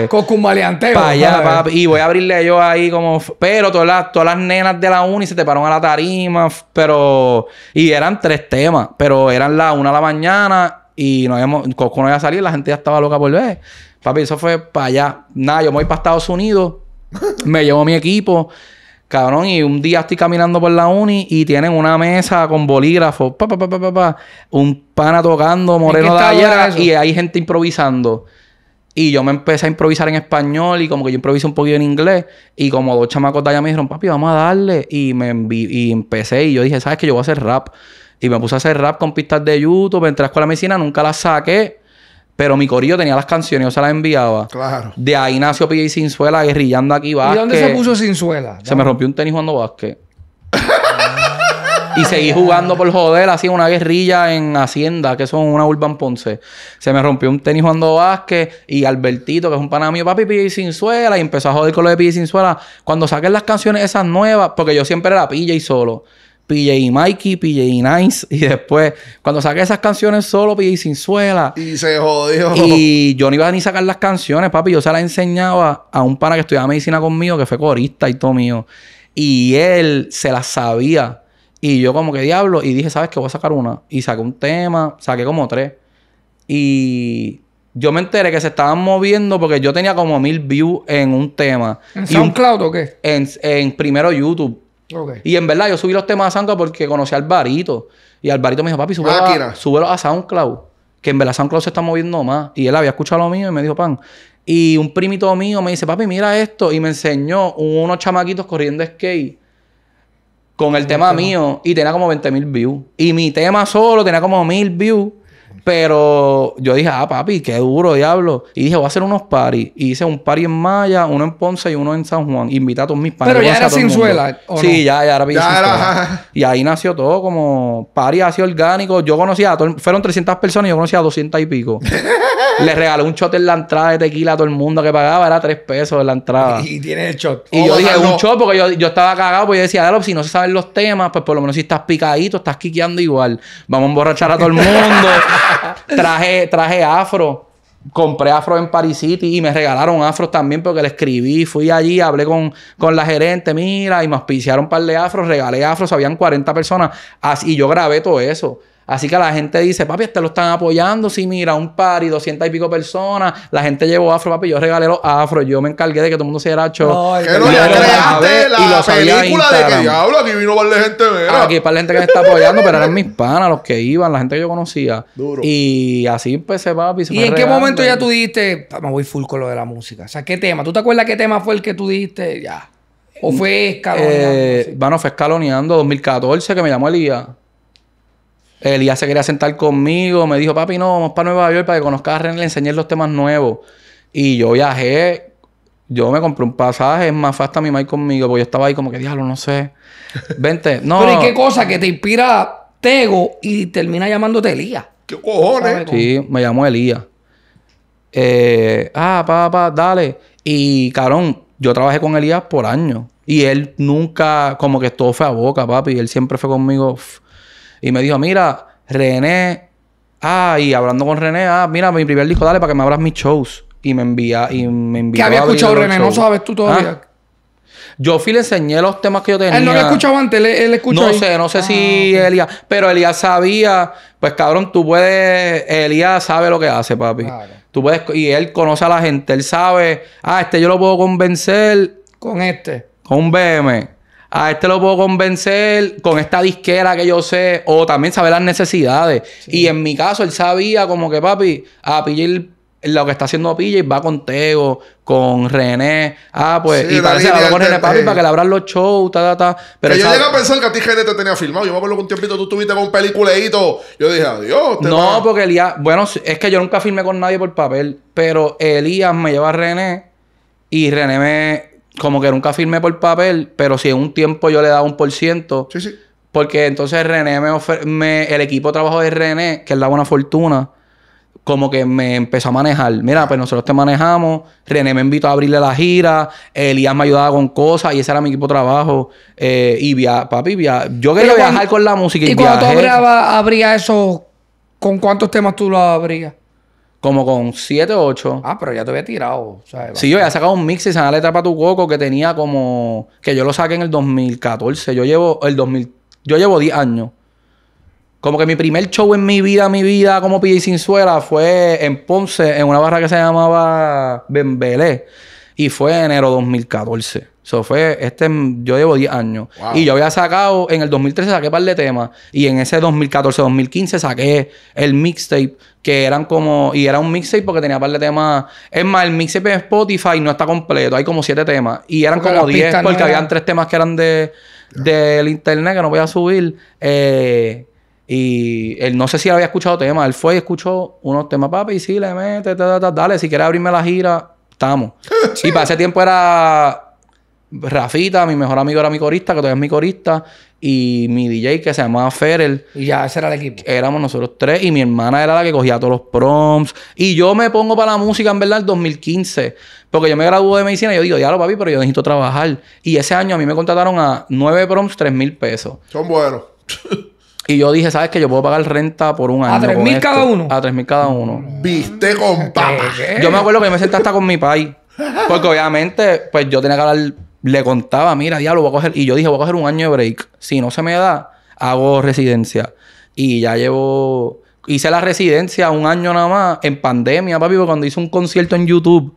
Coscu maleanteo. Para allá, papi. Y voy a abrirle yo ahí como. Pero todas las, todas las nenas de la uni se te pararon a la tarima, pero. Y eran tres temas, pero eran la una de la mañana y no habíamos, Coscu no iba a salir, la gente ya estaba loca por ver. Papi, eso fue para allá. Nada, yo me voy para Estados Unidos me llevo mi equipo, cabrón, y un día estoy caminando por la uni y tienen una mesa con bolígrafo, pa, pa, pa, pa, pa, un pana tocando, moreno de allá, y hay gente improvisando. Y yo me empecé a improvisar en español y como que yo improviso un poquito en inglés. Y como dos chamacos de allá me dijeron, papi, vamos a darle. Y me y empecé y yo dije, ¿sabes qué? Yo voy a hacer rap. Y me puse a hacer rap con pistas de YouTube. Entré a la escuela de medicina, nunca las saqué. Pero mi corillo tenía las canciones, yo se las enviaba. Claro. De ahí nació y Sinzuela guerrillando aquí va. ¿Y dónde se puso Sinzuela? Se me rompió un tenis jugando Vázquez. y seguí jugando por joder, así una guerrilla en Hacienda, que son una Urban Ponce. Se me rompió un tenis Juan Vázquez y Albertito, que es un pana mío, papi, pilla y Sinzuela, y empezó a joder con lo de pilla y suela Cuando saquen las canciones esas nuevas, porque yo siempre era pilla y solo. PJ Mikey, PJ Nice. Y después, cuando saqué esas canciones solo, PJ suela. Y se jodió. Y yo no iba a ni sacar las canciones, papi. Yo se las enseñaba a un pana que estudiaba medicina conmigo, que fue corista y todo mío. Y él se las sabía. Y yo como que diablo. Y dije, ¿sabes qué? Voy a sacar una. Y saqué un tema, saqué como tres. Y yo me enteré que se estaban moviendo porque yo tenía como mil views en un tema. ¿En SoundCloud o qué? En, en primero YouTube. Y en verdad yo subí los temas a SoundCloud porque conocí a Alvarito. Y Alvarito me dijo, papi, súbelos a, a SoundCloud. Que en verdad SoundCloud se está moviendo más. Y él había escuchado lo mío y me dijo, pan. Y un primito mío me dice, papi, mira esto. Y me enseñó unos chamaquitos corriendo skate con el tema mío. Y tenía como 20 mil views. Y mi tema solo tenía como mil views. Pero yo dije, ah, papi, qué duro, diablo. Y dije, voy a hacer unos paris. Y hice un pari en Maya, uno en Ponce y uno en San Juan. Invita a todos mis padres... Pero ya era sin suela... Sí, ya, ya era, ya Y ahí nació todo como Party, así orgánico. Yo conocía, a todos... fueron 300 personas y yo conocía a 200 y pico. Le regaló un shot en la entrada de tequila a todo el mundo que pagaba, era tres pesos en la entrada. Y, tiene el shot. Y yo oh, dije, un shot, porque yo, estaba cagado, porque yo decía, si no se saben los temas, pues por lo menos si estás picadito, estás quiqueando igual. Vamos a emborrachar a todo el mundo. traje, traje afro compré afro en Paris City y me regalaron afro también porque le escribí, fui allí, hablé con, con la gerente, mira, y me auspiciaron un par de afros, regalé afros, habían 40 personas, así, y yo grabé todo eso. Así que la gente dice, papi, te este lo están apoyando. Sí, mira, un par y doscientas y pico personas. La gente llevó afro, papi. Yo regalé los afro. Yo me encargué de que todo el mundo se diera que no, ya creaste la, película de que diablo, aquí vino para la gente, Aquí para la gente que me está apoyando, pero eran mis panas los que iban, la gente que yo conocía. Duro. Y así empecé, pues, papi. ¿Y en qué momento ya tú dijiste, me voy full con lo de la música? O sea, ¿qué tema? ¿Tú te acuerdas qué tema fue el que tú dijiste? Ya. ¿O fue eh, escaloneando? bueno, fue escaloneando 2014 que me llamó Elías. Elías se quería sentar conmigo, me dijo, papi, no, vamos para Nueva York para que conozcas a René le enseñé los temas nuevos. Y yo viajé, yo me compré un pasaje, es más fácil a mi madre conmigo, porque yo estaba ahí como que, diablo, no sé. Vente, no. Pero ¿y qué cosa que te inspira Tego y termina llamándote Elías? ¿Qué cojones? Sí, me llamó Elías. Eh, ah, papá, dale. Y, carón, yo trabajé con Elías por años. Y él nunca, como que todo fue a boca, papi. Él siempre fue conmigo y me dijo, mira, René, ah, y hablando con René, ah, mira, mi primer disco, dale para que me abras mis shows. Y me envía, y me envía. Que había escuchado René, no sabes tú todavía. Ah. Yo fui le enseñé los temas que yo tenía. Él no lo escuchaba antes, él, escuchó. No sé, no sé ah, si Elías. Pero Elías sabía, pues cabrón, tú puedes. Elías sabe lo que hace, papi. Tú puedes. Y él conoce a la gente, él sabe. Ah, este yo lo puedo convencer. Con este. Con un BM a este lo puedo convencer con esta disquera que yo sé, o también saber las necesidades. Y en mi caso, él sabía como que, papi, a ah, pillar lo que está haciendo PJ va con Tego, con René. Ah, pues. y parece que habló con René Papi para que le abran los shows, ta, ta, ta. Pero yo llegué a pensar que a ti René te tenía filmado. Yo me acuerdo que un tiempito tú estuviste con un peliculeito. Yo dije, adiós. no, porque Elías. Bueno, es que yo nunca firmé con nadie por papel. Pero Elías me lleva a René. Y René me como que nunca firmé por papel, pero si en un tiempo yo le daba un por ciento. Sí, sí. Porque entonces René me, me el equipo de trabajo de René, que es la buena fortuna, como que me empezó a manejar. Mira, pues nosotros te manejamos. René me invitó a abrirle la gira. Elías me ayudaba con cosas y ese era mi equipo de trabajo. Eh, y via papi, via yo quería viajar con la música. ¿Y, y cuando eso, con cuántos temas tú lo abrías? Como con 7 8. Ah, pero ya te había tirado. si Sí, yo había sacado un mix y se letra para tu coco que tenía como. Que yo lo saqué en el 2014. Yo llevo. El 2000. Yo llevo 10 años. Como que mi primer show en mi vida, mi vida como PJ suela fue en Ponce, en una barra que se llamaba Bembelé. Y fue enero 2014 eso fue, este, yo llevo 10 años. Y yo había sacado, en el 2013 saqué un par de temas. Y en ese 2014-2015 saqué el mixtape, que eran como, y era un mixtape porque tenía un par de temas. Es más, el mixtape en Spotify no está completo, hay como 7 temas. Y eran como 10 porque había habían 3 temas que eran de, del internet que no voy a subir. Eh, y él no sé si había escuchado temas. Él fue y escuchó unos temas, papi, sí, le mete, dale, si quieres abrirme la gira, estamos. y para ese tiempo era Rafita, mi mejor amigo era mi corista, que todavía es mi corista, y mi DJ que se llamaba Ferel. Y ya, ese era el equipo. Éramos nosotros tres, y mi hermana era la que cogía todos los prompts. Y yo me pongo para la música, en verdad, En 2015, porque yo me gradué de medicina y yo digo, ya lo papi, pero yo necesito trabajar. Y ese año a mí me contrataron a nueve prompts, tres mil pesos. Son buenos. Y yo dije, ¿sabes qué? Yo puedo pagar renta por un año. ¿A tres mil cada uno? A tres mil cada uno. Viste con papá. Yo me acuerdo que me senté hasta con mi país. Porque obviamente, pues yo tenía que hablar le contaba, mira, diablo, voy a coger. Y yo dije, voy a coger un año de break. Si no se me da, hago residencia. Y ya llevo. Hice la residencia un año nada más en pandemia, papi, cuando hice un concierto en YouTube,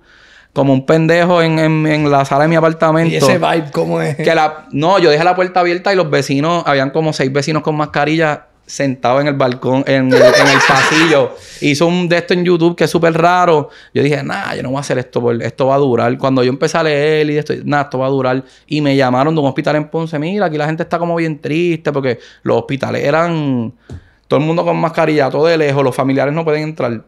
como un pendejo en, en la sala de mi apartamento. ¿Y ese vibe cómo es? Que la, no, yo dejé la puerta abierta y los vecinos, habían como seis vecinos con mascarilla sentado en el balcón, en el, pasillo. Hizo un de esto en YouTube que es súper raro. Yo dije, nah, yo no voy a hacer esto, esto va a durar. Cuando yo empecé a leer y esto, nah, esto va a durar. Y me llamaron de un hospital en Ponce, mira, aquí la gente está como bien triste porque los hospitales eran todo el mundo con mascarilla, todo de lejos, los familiares no pueden entrar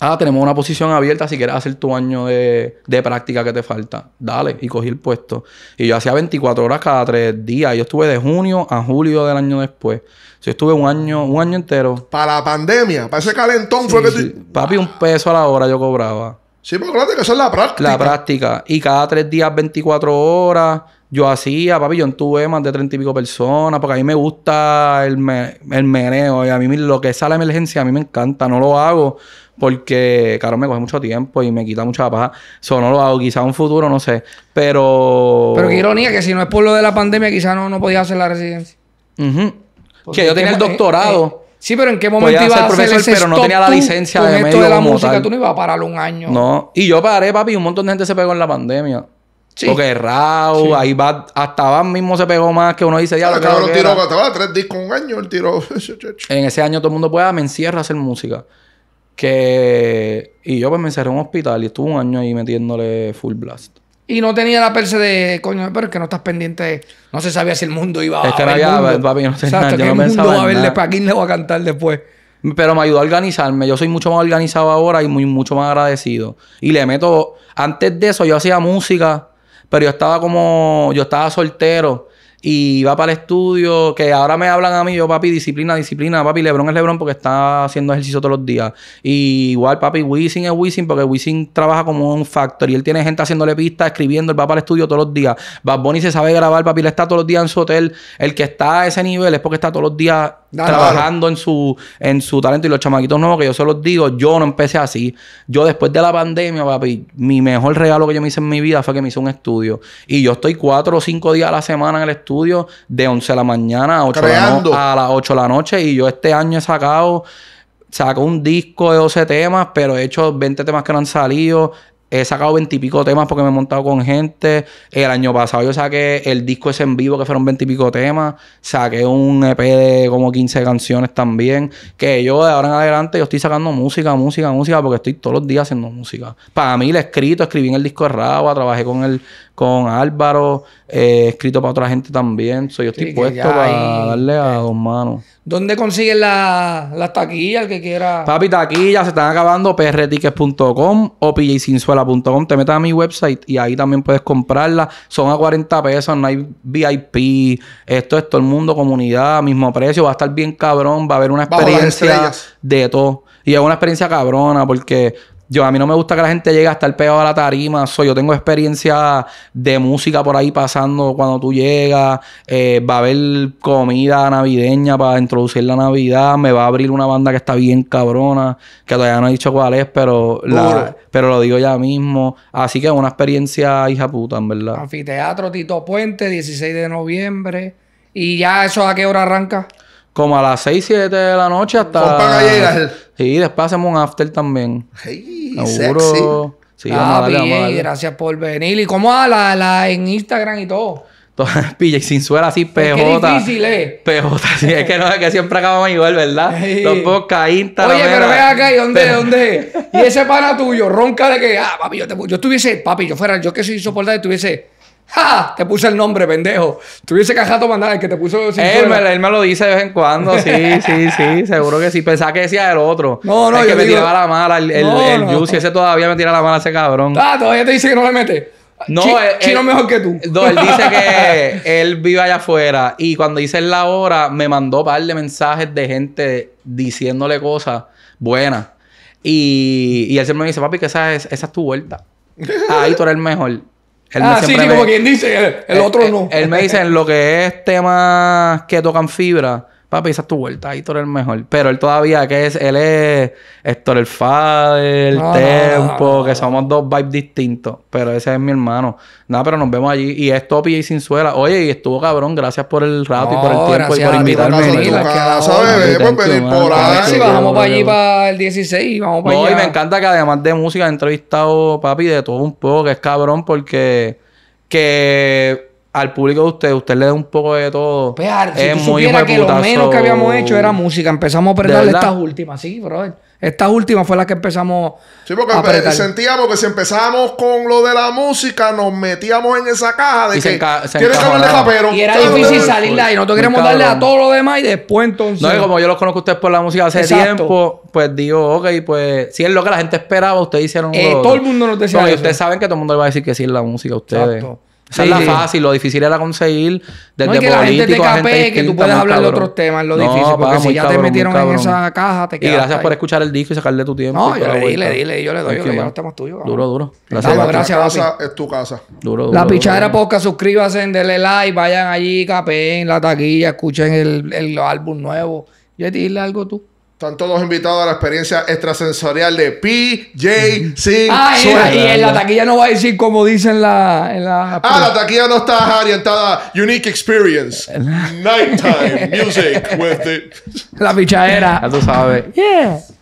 ah, tenemos una posición abierta si quieres hacer tu año de, práctica que te falta. Dale, y cogí el puesto. Y yo hacía 24 horas cada tres días. Yo estuve de junio a julio del año después. Yo estuve un año, un año entero. Para la pandemia, para ese calentón fue que Papi, un peso a la hora yo cobraba. Sí, pero claro que eso es la práctica. La práctica. Y cada tres días, 24 horas yo hacía, papi, yo tuve más de treinta y pico personas, porque a mí me gusta el, meneo, y a mí lo que es a la emergencia, a mí me encanta, no lo hago porque, claro, me coge mucho tiempo y me quita mucha paja, eso no lo hago, quizá un futuro, no sé, pero... Pero qué ironía, que si no es por lo de la pandemia, quizá no, no podía hacer la residencia. Que yo tenía el eh, doctorado. Eh, sí, pero ¿en qué momento iba a ser profesor, pero no tenía la licencia de de la música, tú no ibas a parar un año. No, y yo paré, papi, un montón de gente se pegó en la pandemia. Porque Raúl, ahí va, hasta Van mismo se pegó más que uno dice, ya. Claro, tiró, estaba tres discos un año, el tiro. en ese año todo el mundo pueda, ah, me encierra a hacer música. Que. Y yo pues me encerré en un hospital y estuve un año ahí metiéndole full blast. Y no tenía la perse de, coño, pero es que no estás pendiente. No se sabía si el mundo iba a. Es que no había, papi, no nada. el mundo va a verle para quién le voy a cantar después. Pero me ayudó a organizarme. Yo soy mucho más organizado ahora y muy, mucho más agradecido. Y le meto. Antes de eso, yo hacía música pero yo estaba como, yo estaba soltero y va para el estudio, que ahora me hablan a mí, yo papi, disciplina, disciplina, papi, Lebron es Lebron porque está haciendo ejercicio todos los días. Y igual papi, Wisin es Wisin porque Wisin trabaja como un factor y él tiene gente haciéndole pistas, escribiendo, él va para el estudio todos los días. Bad Bunny se sabe grabar, papi, él está todos los días en su hotel. El que está a ese nivel es porque está todos los días trabajando en su en su talento y los chamaquitos nuevos que yo se los digo, yo no empecé así. Yo después de la pandemia, papi, mi mejor regalo que yo me hice en mi vida fue que me hice un estudio y yo estoy cuatro o cinco días a la semana en el estudio estudio de 11 de la mañana a 8, a de la noche. Y yo este año he sacado, saco un disco de 12 temas, pero he hecho 20 temas que no han salido. He sacado veintipico temas porque me he montado con gente. El año pasado yo saqué el disco ese en vivo que fueron veintipico temas. Saqué un EP de como 15 canciones también. Que yo de ahora en adelante yo estoy sacando música, música, música porque estoy todos los días haciendo música. Para mí el escrito, escribí en el disco de Raba, trabajé con el con Álvaro, eh, escrito para otra gente también. Soy yo estoy puesto para darle a eh, dos manos. ¿Dónde consiguen las la taquillas? El que quiera. Papi, taquillas se están acabando. prtickets.com o pjsinsuela.com. Te metes a mi website y ahí también puedes comprarla... Son a 40 pesos, no hay VIP. Esto es todo el mundo, comunidad, mismo precio. Va a estar bien cabrón. Va a haber una experiencia de todo. Y es una experiencia cabrona porque yo, a mí no me gusta que la gente llegue hasta el pegado a la tarima. yo tengo experiencia de música por ahí pasando cuando tú llegas. Eh, va a haber comida navideña para introducir la Navidad. Me va a abrir una banda que está bien cabrona, que todavía no he dicho cuál es, pero, pero lo digo ya mismo. Así que es una experiencia hija puta, en verdad. Anfiteatro Tito Puente, 16 de noviembre. ¿Y ya eso a qué hora arranca? Como a las 6, 7 de la noche hasta... Sí, después hacemos un after también. Hey, Seguro. Sí, ah, vamos a gracias por venir. ¿Y cómo va la, la en Instagram y todo? PJ sin suela así, PJ. ¡Es qué difícil, ¿eh? Pejota, sí, es que no, es que siempre acabamos igual, ¿verdad? Sí. Los podcasts, Instagram. Oye, pero ve acá, ¿y dónde, dónde? Y ese pana tuyo, ronca de que, ah, papi, yo, te, yo estuviese, papi, yo fuera, yo que soy y estuviese ¡Ja! Te puse el nombre, pendejo. Tuviese a mandar el que te puso. Él me, él me, lo dice de vez en cuando, sí, sí, sí, seguro que sí. Pensaba que decía el otro. No, no, el que me tiraba la mala, el, el, ese todavía me tira la mala ese cabrón. Ah, todavía te dice que no le mete. No, Ch él, eh, chino eh, mejor que tú. él dice que él vive allá afuera y cuando hice la hora me mandó un par de mensajes de gente diciéndole cosas buenas. Y, y él se me dice, papi, que esa es, esa es tu vuelta. Ahí tú eres el mejor. Él ah, sí, sí como quien dice, el, otro no. Él, él me dice, en lo que es temas que tocan fibra, Papi, esa es tu vuelta. Ahí tú el mejor. Pero él todavía, que es? Él es Héctor el fa el Tempo, que somos dos vibes distintos. Pero ese es mi hermano. Nada, pero nos vemos allí. Y es Topi y suela. Oye, y estuvo cabrón. Gracias por el rato y por el tiempo y por invitarme. si bajamos para allí para el 16. no, y me encanta que además de música he entrevistado, papi, de todo un poco, que es cabrón porque... Que al público de usted, usted le da un poco de todo. Pues, es muy supieras que lo menos que habíamos hecho era música, empezamos a apretarle estas últimas, sí, brother. Estas últimas fue las que empezamos. Sí, porque sentíamos que si empezábamos... con lo de la música, nos metíamos en esa caja de que ¿Quieres que de Y era difícil salirla y nosotros queremos darle a todo lo demás y después entonces. No, y como yo los conozco a ustedes por la música hace tiempo, pues digo, ok, pues si es lo que la gente esperaba, ustedes hicieron. Eh, todo el mundo nos decía. No, y ustedes saben que todo el mundo iba a decir que sí la música ustedes. Esa es la fácil, lo difícil era conseguir desde no, que la gente te capee, que tú puedas hablar de otros temas, lo difícil, porque si ya te metieron en esa caja, te quedas. Y gracias por escuchar el disco y sacarle tu tiempo. No, yo le di, le di, yo le doy, yo le doy los este temas tuyos. Duro, duro. Gracias, gracias. Casa es tu casa. Duro, duro. La pichadera poca. Suscríbase, denle like, vayan allí, capeen la taquilla, escuchen el, el álbum nuevo. Yo te dile algo tú. Están todos invitados a la experiencia extrasensorial de PJ Ah, y, en la taquilla no va a decir como dicen la, en la. Ah, la taquilla no está orientada. Unique Experience. Nighttime Music with the... La pichadera. Ya tú sabes. Yeah.